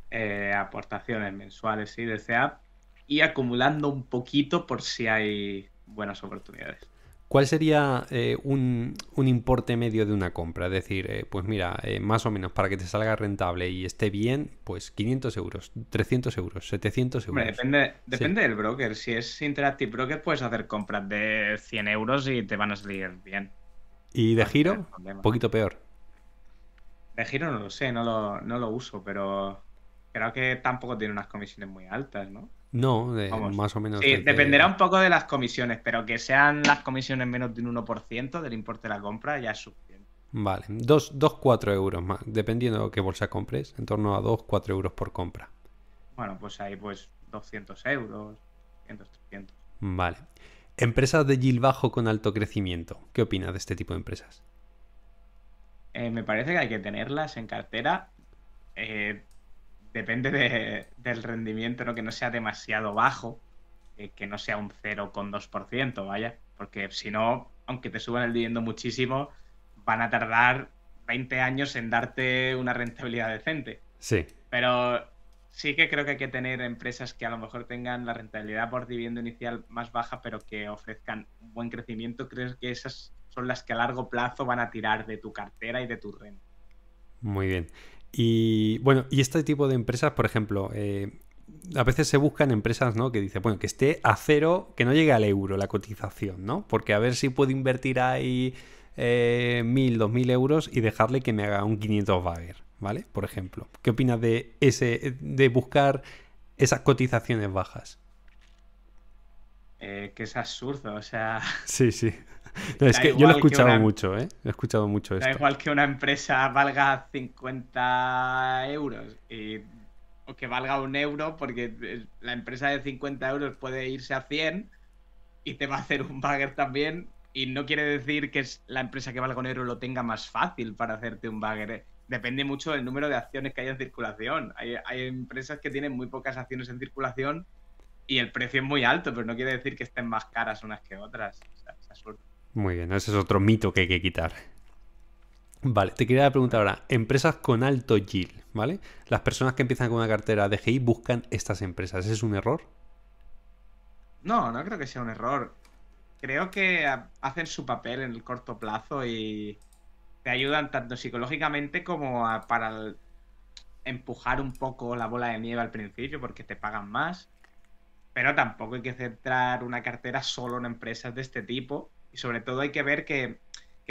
Eh, aportaciones mensuales, sí, DCA, y acumulando un poquito por si hay buenas oportunidades.
¿Cuál sería eh, un, importe medio de una compra? Es decir, eh, pues mira, eh, más o menos para que te salga rentable y esté bien, pues 500 euros, 300 euros, 700 euros. Hombre, depende, depende
del broker. Si es Interactive Broker, puedes hacer compras de 100 euros y te van a salir bien.
¿Y de giro? Un poquito peor.
De giro no lo sé, no no lo uso, pero creo que tampoco tiene unas comisiones muy altas, ¿no?
No, más o menos. dependerá un
poco de las comisiones, pero que sean las comisiones menos de un 1% del importe de la compra ya es suficiente.
Vale, 2-4 euros más, dependiendo de qué bolsa compres, en torno a 2-4 euros por compra.
Bueno, pues ahí pues 200 euros, 200, 300.
Vale. Empresas de yield bajo con alto crecimiento. ¿Qué opinas de este tipo de empresas?
Eh, me parece que hay que tenerlas en cartera eh, depende del rendimiento, ¿no? Que no sea demasiado bajo, eh, que no sea un 0,2%, vaya. Porque si no, aunque te suban el dividendo muchísimo, van a tardar 20 años en darte una rentabilidad decente. Sí. Pero sí que creo que hay que tener empresas que a lo mejor tengan la rentabilidad por dividendo inicial más baja, pero que ofrezcan un buen crecimiento. Creo que esas son las que a largo plazo van a tirar de tu cartera y de tu renta.
Muy bien. Y bueno, y este tipo de empresas, por ejemplo, eh, a veces se buscan empresas, ¿no? Que dice, bueno, que esté a cero, que no llegue al euro la cotización, ¿no? Porque a ver si puedo invertir ahí eh, mil, dos mil euros y dejarle que me haga un 500 bagger, ¿vale? Por ejemplo. ¿Qué opinas de ese, de buscar esas cotizaciones bajas?
Eh, que es absurdo, o sea...
Sí, sí. es que yo lo he escuchado mucho, ¿eh? He escuchado mucho esto. Da
igual que una empresa valga 50 euros o que valga un euro, porque eh, la empresa de 50 euros puede irse a 100 y te va a hacer un bagger también. Y no quiere decir que la empresa que valga un euro lo tenga más fácil para hacerte un bagger. ¿eh? Depende mucho del número de acciones que haya en circulación. Hay, hay empresas que tienen muy pocas acciones en circulación y el precio es muy alto, pero no quiere decir que estén más caras unas que otras.
Muy bien, ese es otro mito que hay que quitar. Vale, te quería preguntar ahora, empresas con alto yield, ¿vale? Las personas que empiezan con una cartera de GI buscan estas empresas, ¿es un error?
No, no creo que sea un error. Creo que hacen su papel en el corto plazo y te ayudan tanto psicológicamente como para empujar un poco la bola de nieve al principio porque te pagan más pero tampoco hay que centrar una cartera solo en empresas de este tipo y sobre todo hay que ver que,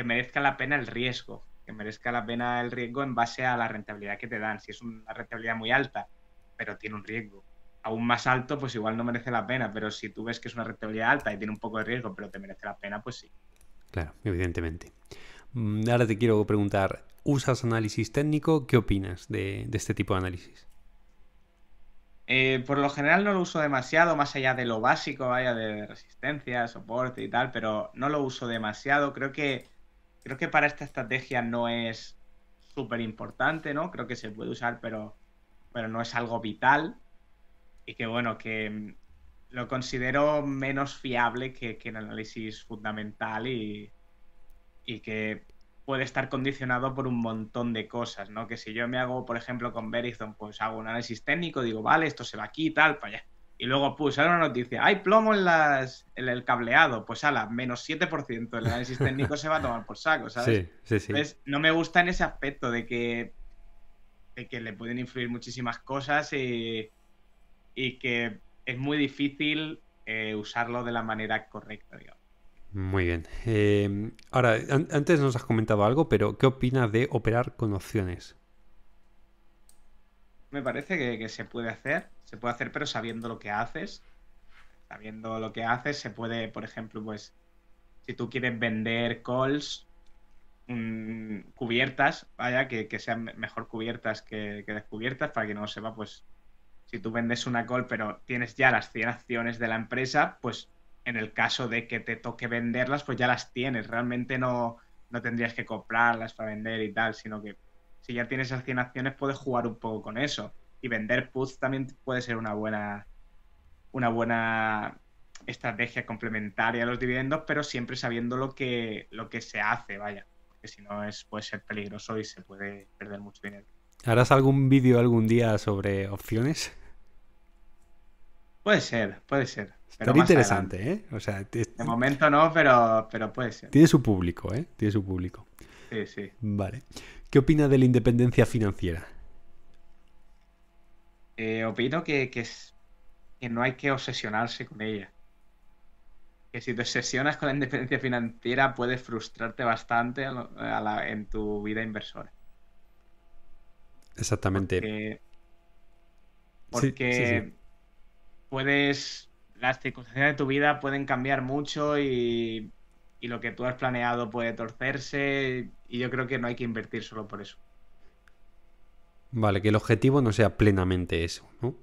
merezca la pena el riesgo, que merezca la pena el riesgo en base a la rentabilidad que te dan. Si es una rentabilidad muy alta, pero tiene un riesgo aún más alto, pues igual no merece la pena, pero si tú ves que es una rentabilidad alta y tiene un poco de riesgo, pero te merece la pena, pues sí.
Claro, evidentemente. Mm, ahora te quiero preguntar, ¿usas análisis técnico? ¿Qué opinas de este tipo de análisis?
Eh, por lo general no lo uso demasiado, más allá de lo básico, vaya, de resistencia, soporte y tal, pero no lo uso demasiado. Creo que, creo que para esta estrategia no es súper importante, ¿no? Creo que se puede usar, pero, no es algo vital. Y que bueno, que mm, lo considero menos fiable que, el análisis fundamental y que puede estar condicionado por un montón de cosas, ¿no? Que si yo me hago, por ejemplo, con Verizon, pues hago un análisis técnico, digo, vale, esto se va aquí y tal, para pues allá. Y luego, pues, sale una noticia, hay plomo en, las, en el cableado, pues ala, menos 7%, del análisis técnico se va a tomar por saco, ¿sabes? Sí, sí, sí. Entonces, no me gusta en ese aspecto de que, que le pueden influir muchísimas cosas y, que es muy difícil eh, usarlo de la manera correcta, digamos.
Muy bien. Em, ahora, antes nos has comentado algo, pero ¿qué opinas de operar con opciones?
Me parece que, se puede hacer, se puede hacer, pero sabiendo lo que haces. Sabiendo lo que haces, se puede, por ejemplo, pues, si tú quieres vender calls mm, cubiertas, vaya, que, sean mejor cubiertas que, descubiertas, para que no sepa, pues, si tú vendes una call, pero tienes ya las 100 acciones de la empresa, pues en el caso de que te toque venderlas, pues ya las tienes. Realmente no, no tendrías que comprarlas para vender y tal, sino que si ya tienes esas acciones puedes jugar un poco con eso. Y vender puts también puede ser una buena, una buena estrategia complementaria a los dividendos, pero siempre sabiendo lo que, lo que se hace, vaya. Porque si no es, puede ser peligroso y se puede perder mucho dinero.
¿Harás algún vídeo algún día sobre opciones?
Puede ser, puede ser. Está interesante, ¿eh?
O sea, De
momento no, pero, pero puede ser. Tiene
su público, ¿eh? Tiene su público. Sí, sí. Vale. ¿Qué opina de la independencia financiera?
Eh, opino que, es, no hay que obsesionarse con ella. Que si te obsesionas con la independencia financiera puede frustrarte bastante en tu vida inversora.
Exactamente. Porque,
puedes, las circunstancias de tu vida pueden cambiar mucho y, lo que tú has planeado puede torcerse y yo creo que no hay que invertir solo por eso.
Vale, que el objetivo no sea plenamente eso, ¿no?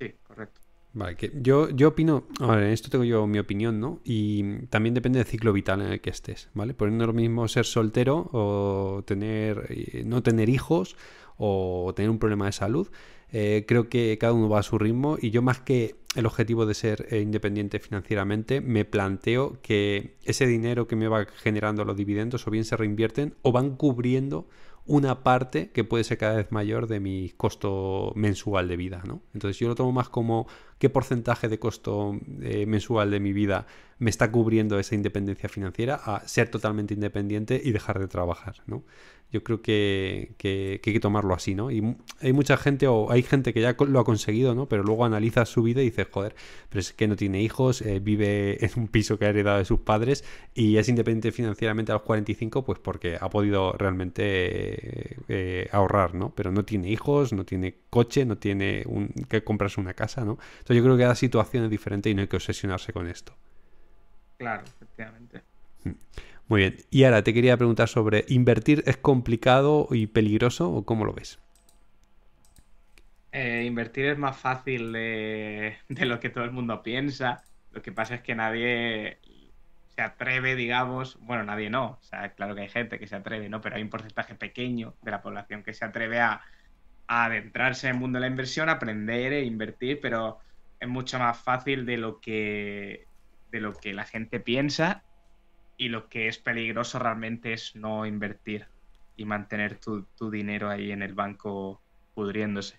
Sí, correcto.
Vale, que yo, yo opino, ahora en esto tengo yo mi opinión, ¿no? Y también depende del ciclo vital en el que estés, ¿vale? Por no es lo mismo ser soltero o tener, eh, no tener hijos o tener un problema de salud. Eh, creo que cada uno va a su ritmo y yo más que el objetivo de ser eh, independiente financieramente, me planteo que ese dinero que me va generando los dividendos o bien se reinvierten o van cubriendo una parte que puede ser cada vez mayor de mi costo mensual de vida, ¿no? Entonces yo lo tomo más como qué porcentaje de costo eh, mensual de mi vida me está cubriendo esa independencia financiera a ser totalmente independiente y dejar de trabajar, ¿no? yo creo que, hay que tomarlo así, ¿no? Y hay mucha gente, o hay gente que ya lo ha conseguido, ¿no? Pero luego analiza su vida y dice, joder, pero es que no tiene hijos, eh, vive en un piso que ha heredado de sus padres y es independiente financieramente a los 45, pues porque ha podido realmente eh, ahorrar, ¿no? Pero no tiene hijos, no tiene coche, no tiene un, que comprarse una casa, ¿no? Entonces yo creo que cada situación es diferente y no hay que obsesionarse con esto.
Claro, efectivamente.
Hmm. Muy bien. Y ahora te quería preguntar sobre invertir es complicado y peligroso o cómo lo ves.
Eh, invertir es más fácil de, lo que todo el mundo piensa. Lo que pasa es que nadie se atreve, digamos, bueno, nadie no. O sea, claro que hay gente que se atreve, ¿no? Pero hay un porcentaje pequeño de la población que se atreve a, adentrarse en el mundo de la inversión, aprender e invertir, pero es mucho más fácil de lo que de lo que la gente piensa y lo que es peligroso realmente es no invertir y mantener tu, dinero ahí en el banco pudriéndose.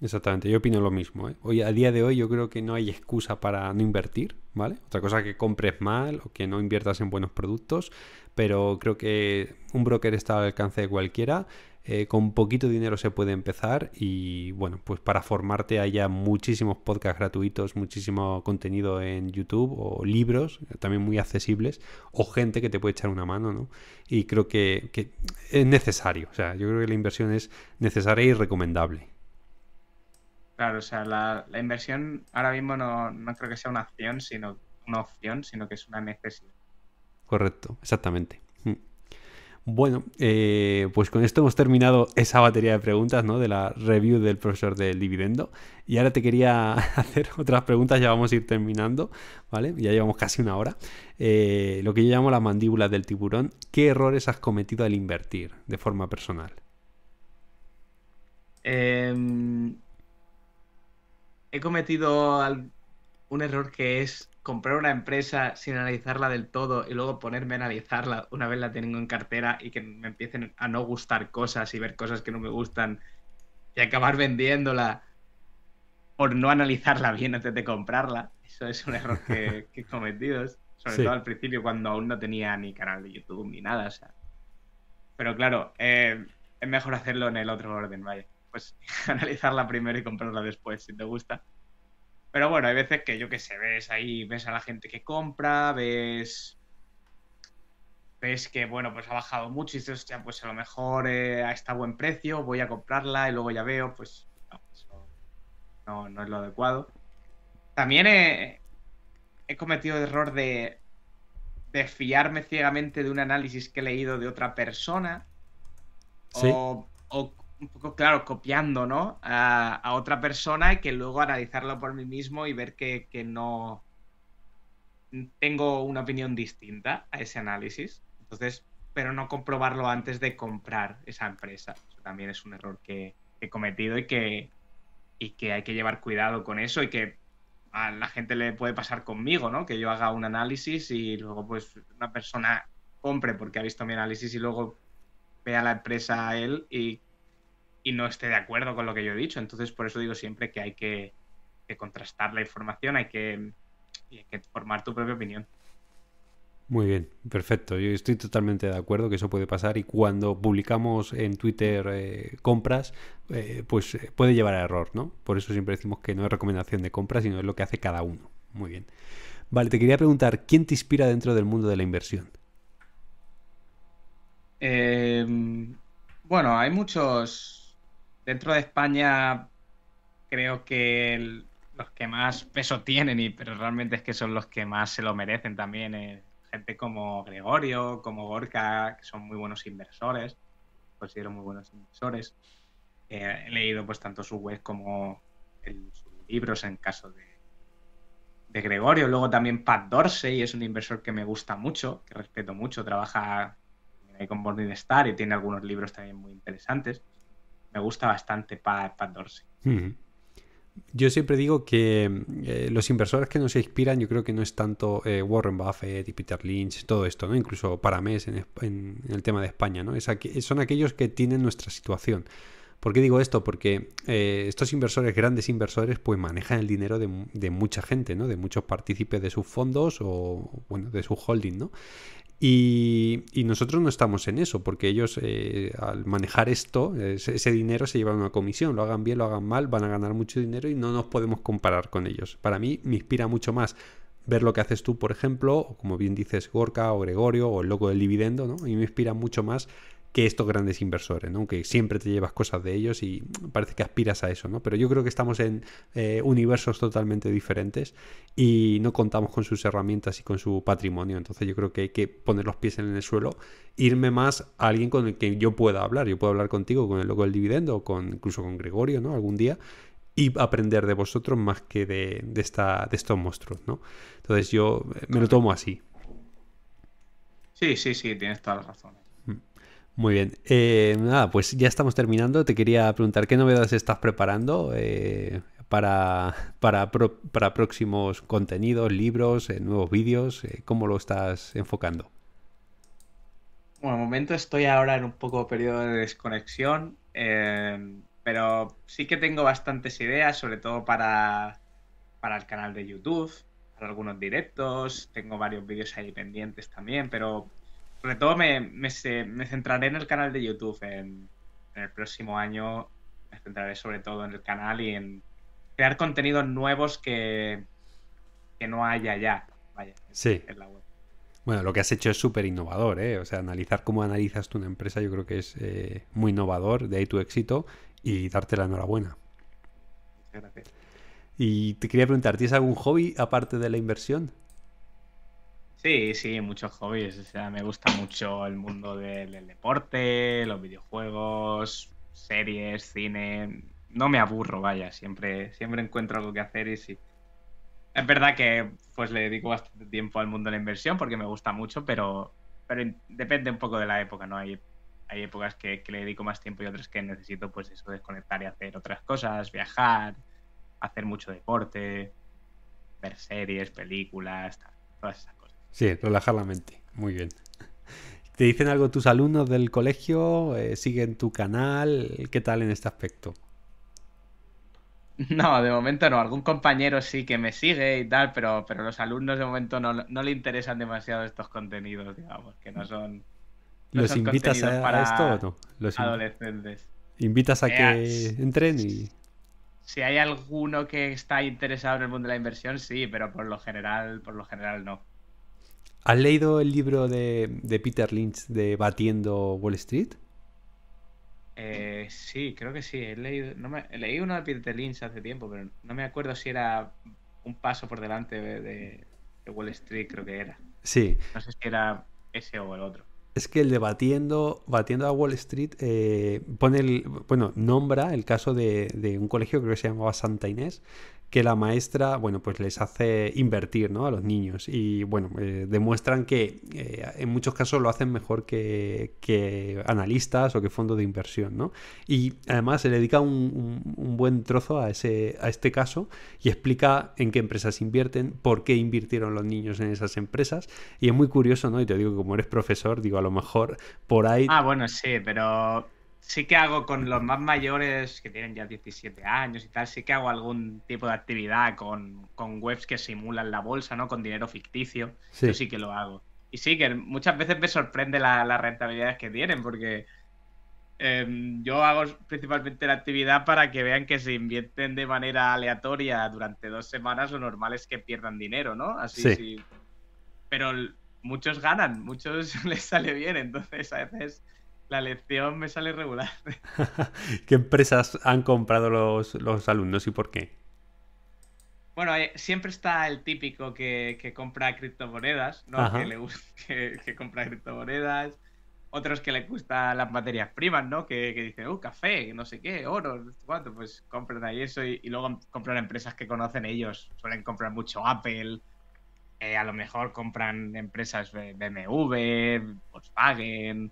Exactamente, yo opino lo mismo. ¿eh? Hoy, a día de hoy yo creo que no hay excusa para no invertir, ¿vale? Otra cosa es que compres mal o que no inviertas en buenos productos, pero creo que un broker está al alcance de cualquiera eh, con poquito dinero se puede empezar y bueno, pues para formarte hay muchísimos podcasts gratuitos, muchísimo contenido en YouTube o libros también muy accesibles o gente que te puede echar una mano, ¿no? Y creo que, es necesario, o sea, yo creo que la inversión es necesaria y recomendable.
Claro, o sea, la, inversión ahora mismo no, no creo que sea una acción, sino una opción, sino que es una necesidad.
Correcto, exactamente. Bueno, eh, pues con esto hemos terminado esa batería de preguntas, ¿no? De la review del profesor del dividendo. Y ahora te quería hacer otras preguntas, ya vamos a ir terminando, ¿vale? Ya llevamos casi una hora. Eh, lo que yo llamo la mandíbula del tiburón. ¿Qué errores has cometido al invertir de forma personal?
Em, he cometido un error que es comprar una empresa sin analizarla del todo y luego ponerme a analizarla una vez la tengo en cartera y que me empiecen a no gustar cosas y ver cosas que no me gustan y acabar vendiéndola por no analizarla bien antes de comprarla. Eso es un error que, he cometido, sobre todo al principio cuando aún no tenía ni canal de YouTube ni nada. Pero claro, eh, es mejor hacerlo en el otro orden, vaya. Pues analizarla primero y comprarla después, si te gusta. Pero bueno, hay veces que yo que sé, ves ahí, ves a la gente que compra, ves. Ves que, bueno, pues ha bajado mucho y dices, pues a lo mejor eh, está a buen precio, voy a comprarla y luego ya veo, pues. No, no, es lo adecuado. También he, cometido el error de, fiarme ciegamente de un análisis que he leído de otra persona. ¿Sí? un poco, claro, copiando, ¿no? A, otra persona y que luego analizarlo por mí mismo y ver que, no tengo una opinión distinta a ese análisis. Entonces, pero no comprobarlo antes de comprar esa empresa. Eso también es un error que, he cometido y que, y que hay que llevar cuidado con eso y que a la gente le puede pasar conmigo, ¿no? Que yo haga un análisis y luego pues una persona compre porque ha visto mi análisis y luego vea la empresa a él y y no esté de acuerdo con lo que yo he dicho. Entonces, por eso digo siempre que hay que, contrastar la información, hay que, formar tu propia opinión.
Muy bien, perfecto. Yo estoy totalmente de acuerdo que eso puede pasar y cuando publicamos en Twitter eh, compras, eh, pues eh, puede llevar a error, ¿no? Por eso siempre decimos que no es recomendación de compras sino es lo que hace cada uno. Muy bien. Vale, te quería preguntar, ¿quién te inspira dentro del mundo de la inversión?
Em, bueno, hay muchos, dentro de España creo que los que más peso tienen, y pero realmente es que son los que más se lo merecen también. Eh, gente como Gregorio, como Gorka, que son muy buenos inversores, considero muy buenos inversores. Eh, he leído pues tanto su web como sus libros en caso de, de Gregorio. Luego también Pat Dorsey es un inversor que me gusta mucho, que respeto mucho, trabaja con Morningstar y tiene algunos libros también muy interesantes me gusta bastante Pat, Pat Dorsey.
Yo siempre digo que eh, los inversores que nos inspiran, yo creo que no es tanto eh, Warren Buffett y Peter Lynch, todo esto, ¿no? Incluso Parames en, en, el tema de España, ¿no? son aquellos que tienen nuestra situación. ¿Por qué digo esto? Porque eh, estos inversores, grandes inversores, pues manejan el dinero de, de, mucha gente, ¿no? De muchos partícipes de sus fondos o, bueno, de su holding, ¿no? Y, nosotros no estamos en eso, porque ellos eh, al manejar esto, ese, dinero se lleva a una comisión, lo hagan bien, lo hagan mal, van a ganar mucho dinero y no nos podemos comparar con ellos. Para mí me inspira mucho más ver lo que haces tú, por ejemplo, o como bien dices Gorka o Gregorio o el loco del dividendo, ¿no? Y me inspira mucho más que estos grandes inversores, aunque siempre te llevas cosas de ellos y parece que aspiras a eso, ¿no? pero yo creo que estamos en eh, universos totalmente diferentes y no contamos con sus herramientas y con su patrimonio, entonces yo creo que hay que poner los pies en el suelo, irme más a alguien con el que yo pueda hablar, yo puedo hablar contigo, con el loco del dividendo, con, incluso con Gregorio, ¿no? algún día, y aprender de vosotros más que de, esta, de estos monstruos, ¿no? Entonces yo eh, me lo tomo así.
Sí, sí, sí, tienes toda la razón.
Muy bien. Eh, nada, pues ya estamos terminando. Te quería preguntar qué novedades estás preparando eh, para, para, para, próximos contenidos, libros, eh, nuevos vídeos. ¿Cómo lo estás enfocando?
Bueno, de momento estoy ahora en un poco periodo de desconexión, pero sí que tengo bastantes ideas, sobre todo para, para el canal de YouTube, para algunos directos. Tengo varios vídeos ahí pendientes también, pero sobre todo me, centraré en el canal de YouTube. En, el próximo año me centraré sobre todo en el canal y en crear contenidos nuevos que, que no haya ya.
sí. En la web. Bueno, lo que has hecho es súper innovador, ¿eh? O sea, analizar cómo analizas tú una empresa yo creo que es eh, muy innovador, de ahí tu éxito y darte la enhorabuena. Muchas gracias. Y te quería preguntar, ¿tienes algún hobby aparte de la inversión?
Sí, sí, muchos hobbies. O sea, me gusta mucho el mundo del, deporte, los videojuegos, series, cine. No me aburro, vaya, siempre, siempre encuentro algo que hacer y sí. Es verdad que pues le dedico bastante tiempo al mundo de la inversión porque me gusta mucho, pero, pero depende un poco de la época, ¿no? Hay, hay épocas que, le dedico más tiempo y otras que necesito pues eso, desconectar y hacer otras cosas, viajar, hacer mucho deporte, ver series, películas, todas esas cosas.
Sí, relajar la mente. Muy bien. ¿Te dicen algo tus alumnos del colegio? Eh, ¿Siguen tu canal? ¿Qué tal en este aspecto?
No, de momento no. Algún compañero sí que me sigue y tal, pero, pero los alumnos de momento no, le interesan demasiado estos contenidos, digamos, que no son.
¿Los invitas a, esto o no? Los adolescentes. ¿Invitas a que eh, entren? y...?
Si hay alguno que está interesado en el mundo de la inversión, sí, pero por lo general, por lo general no.
¿Has leído el libro de, Peter Lynch de Batiendo Wall Street?
Eh, sí, creo que sí. He leído, leí uno de Peter Lynch hace tiempo, pero no me acuerdo si era un paso por delante de, Wall Street, creo que era. Sí. No sé si era ese o el otro.
Es que el de batiendo, batiendo a Wall Street eh, pone el, bueno, nombra el caso de, de, un colegio, creo que se llamaba Santa Inés, que la maestra, bueno, pues les hace invertir, ¿no? A los niños y, bueno, eh, demuestran que eh, en muchos casos lo hacen mejor que, analistas o que fondos de inversión, ¿no? Y además se le dedica un, buen trozo a, ese, a este caso y explica en qué empresas invierten, por qué invirtieron los niños en esas empresas y es muy curioso, ¿no? Y te digo, como eres profesor, digo, a lo mejor por ahí... Ah,
bueno, sí, pero sí que hago con los más mayores que tienen ya 17 años y tal, sí que hago algún tipo de actividad con, webs que simulan la bolsa, ¿no? Con dinero ficticio. Sí. Yo sí que lo hago. Y sí, que muchas veces me sorprende las la rentabilidades que tienen, porque em, yo hago principalmente la actividad para que vean que se invierten de manera aleatoria durante dos semanas, lo normal es que pierdan dinero, ¿no? Así sí. Pero muchos ganan, muchos les sale bien, entonces a veces la lección me sale regular.
¿Qué empresas han comprado los, los alumnos y por qué?
Bueno, eh, siempre está el típico que, que compra criptomonedas, ¿no? Que, le, que, que, compra criptomonedas. Otros que le gustan las materias primas, ¿no? Que, dicen, uh, café, no sé qué, oro, cuánto. Pues compran ahí eso y, luego compran empresas que conocen ellos. Suelen comprar mucho Apple, eh, a lo mejor compran empresas BMW, Volkswagen,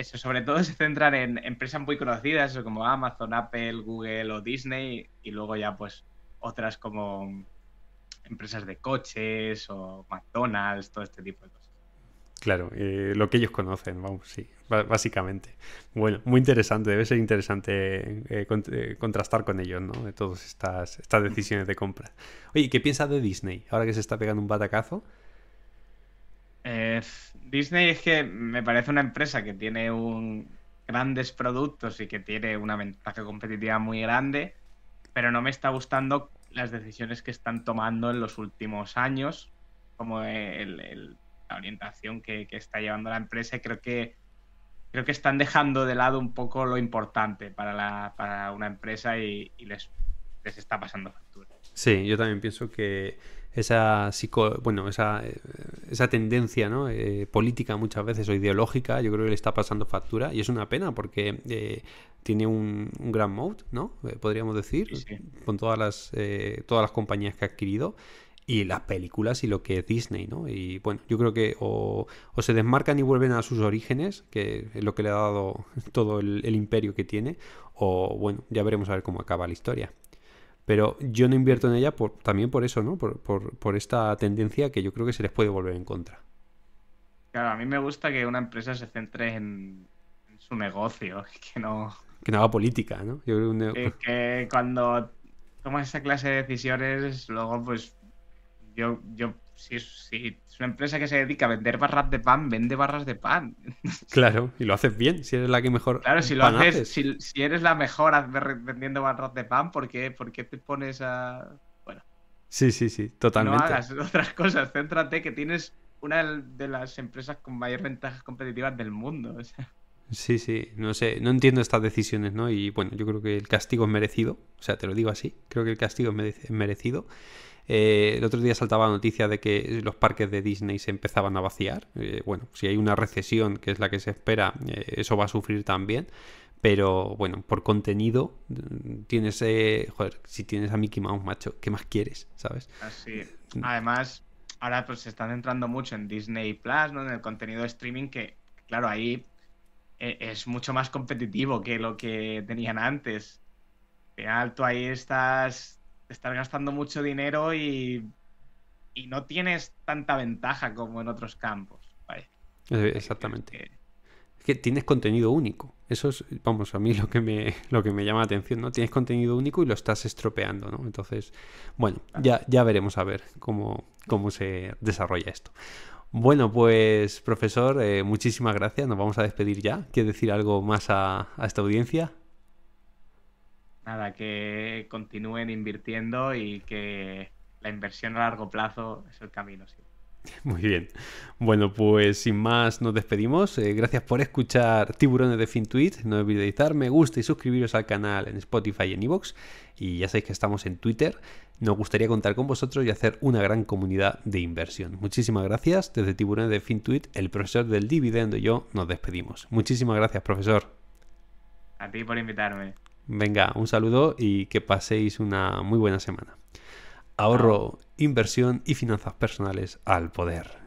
eso, sobre todo se centran en empresas muy conocidas como Amazon, Apple, Google o Disney y luego ya pues otras como empresas de coches o McDonald's, todo este tipo de cosas.
Claro, lo que ellos conocen, vamos, sí, básicamente. Bueno, muy interesante, debe ser interesante eh, eh, contrastar con ellos, ¿no? De todas estas, decisiones de compra. Oye, ¿qué piensas de Disney? Ahora que se está pegando un batacazo, Disney
es que me parece una empresa que tiene un, grandes productos y que tiene una ventaja competitiva muy grande, pero no me está gustando las decisiones que están tomando en los últimos años, como la orientación que, está llevando la empresa. creo que creo que están dejando de lado un poco lo importante para, una empresa y, y les, les está pasando factura.
Sí, yo también pienso que esa bueno, esa, eh, esa tendencia eh, política muchas veces o ideológica, yo creo que le está pasando factura y es una pena porque eh, tiene un, un, gran mode, ¿no? podríamos decir, con todas las, todas las compañías que ha adquirido y las películas y lo que es Disney, ¿no? Y bueno, yo creo que o, se desmarcan y vuelven a sus orígenes, que es lo que le ha dado todo el, el imperio que tiene, o bueno, ya veremos a ver cómo acaba la historia pero yo no invierto en ella también por eso, ¿no? Por, esta tendencia que yo creo que se les puede volver en contra.
Claro, a mí me gusta que una empresa se centre en, su negocio, que no...
Que no haga política, ¿no? que,
cuando toma esa clase de decisiones, luego pues yo, yo si, es una empresa que se dedica a vender barras de pan, vende barras de pan.
Claro, y lo haces bien, si eres la que mejor. Claro, si lo haces,
Si, eres la mejor vendiendo barras de pan, ¿por qué, te pones a. Bueno.
Sí, sí, sí, totalmente.
No otras cosas, céntrate que tienes una de las empresas con mayor ventajas competitivas del mundo. O sea.
Sí, sí, no sé, no entiendo estas decisiones, ¿no? Y bueno, yo creo que el castigo es merecido, o sea, te lo digo así, creo que el castigo es merecido. Eh, el otro día saltaba la noticia de que los parques de Disney se empezaban a vaciar. Eh, bueno, si hay una recesión, que es la que se espera, eh, eso va a sufrir también. Pero bueno, por contenido, mm, tienes. joder, si tienes a Mickey Mouse, macho, ¿qué más quieres? ¿Sabes?
Así. Además, ahora pues se están entrando mucho en Disney Plus, ¿no? En el contenido de streaming, que claro, ahí e, es mucho más competitivo que lo que tenían antes. De alto, ahí estás estás gastando mucho dinero y, no tienes tanta ventaja como en otros campos.
Eh, exactamente. Es que, tienes contenido único. Eso es, vamos, a mí lo que me, lo que me llama la atención, ¿no? Tienes contenido único y lo estás estropeando, ¿no? Entonces, bueno, ya, ya veremos a ver cómo, cómo se desarrolla esto. Bueno, pues profesor, eh, muchísimas gracias. Nos vamos a despedir ya. ¿Quieres decir algo más a, a esta audiencia?
nada, que continúen invirtiendo y que la inversión a largo plazo es el camino.
Muy bien. Bueno, pues sin más nos despedimos. Eh, gracias por escuchar Tiburones de Fintuit No olvidéis dar me gusta y suscribiros al canal en Spotify y en iVoox. Y ya sabéis que estamos en Twitter. Nos gustaría contar con vosotros y hacer una gran comunidad de inversión. Muchísimas gracias. Desde Tiburones de Fintuit, el profesor del dividendo y yo nos despedimos. Muchísimas gracias, profesor.
A ti por invitarme.
Venga, un saludo y que paséis una muy buena semana. Ahorro, inversión y finanzas personales al poder.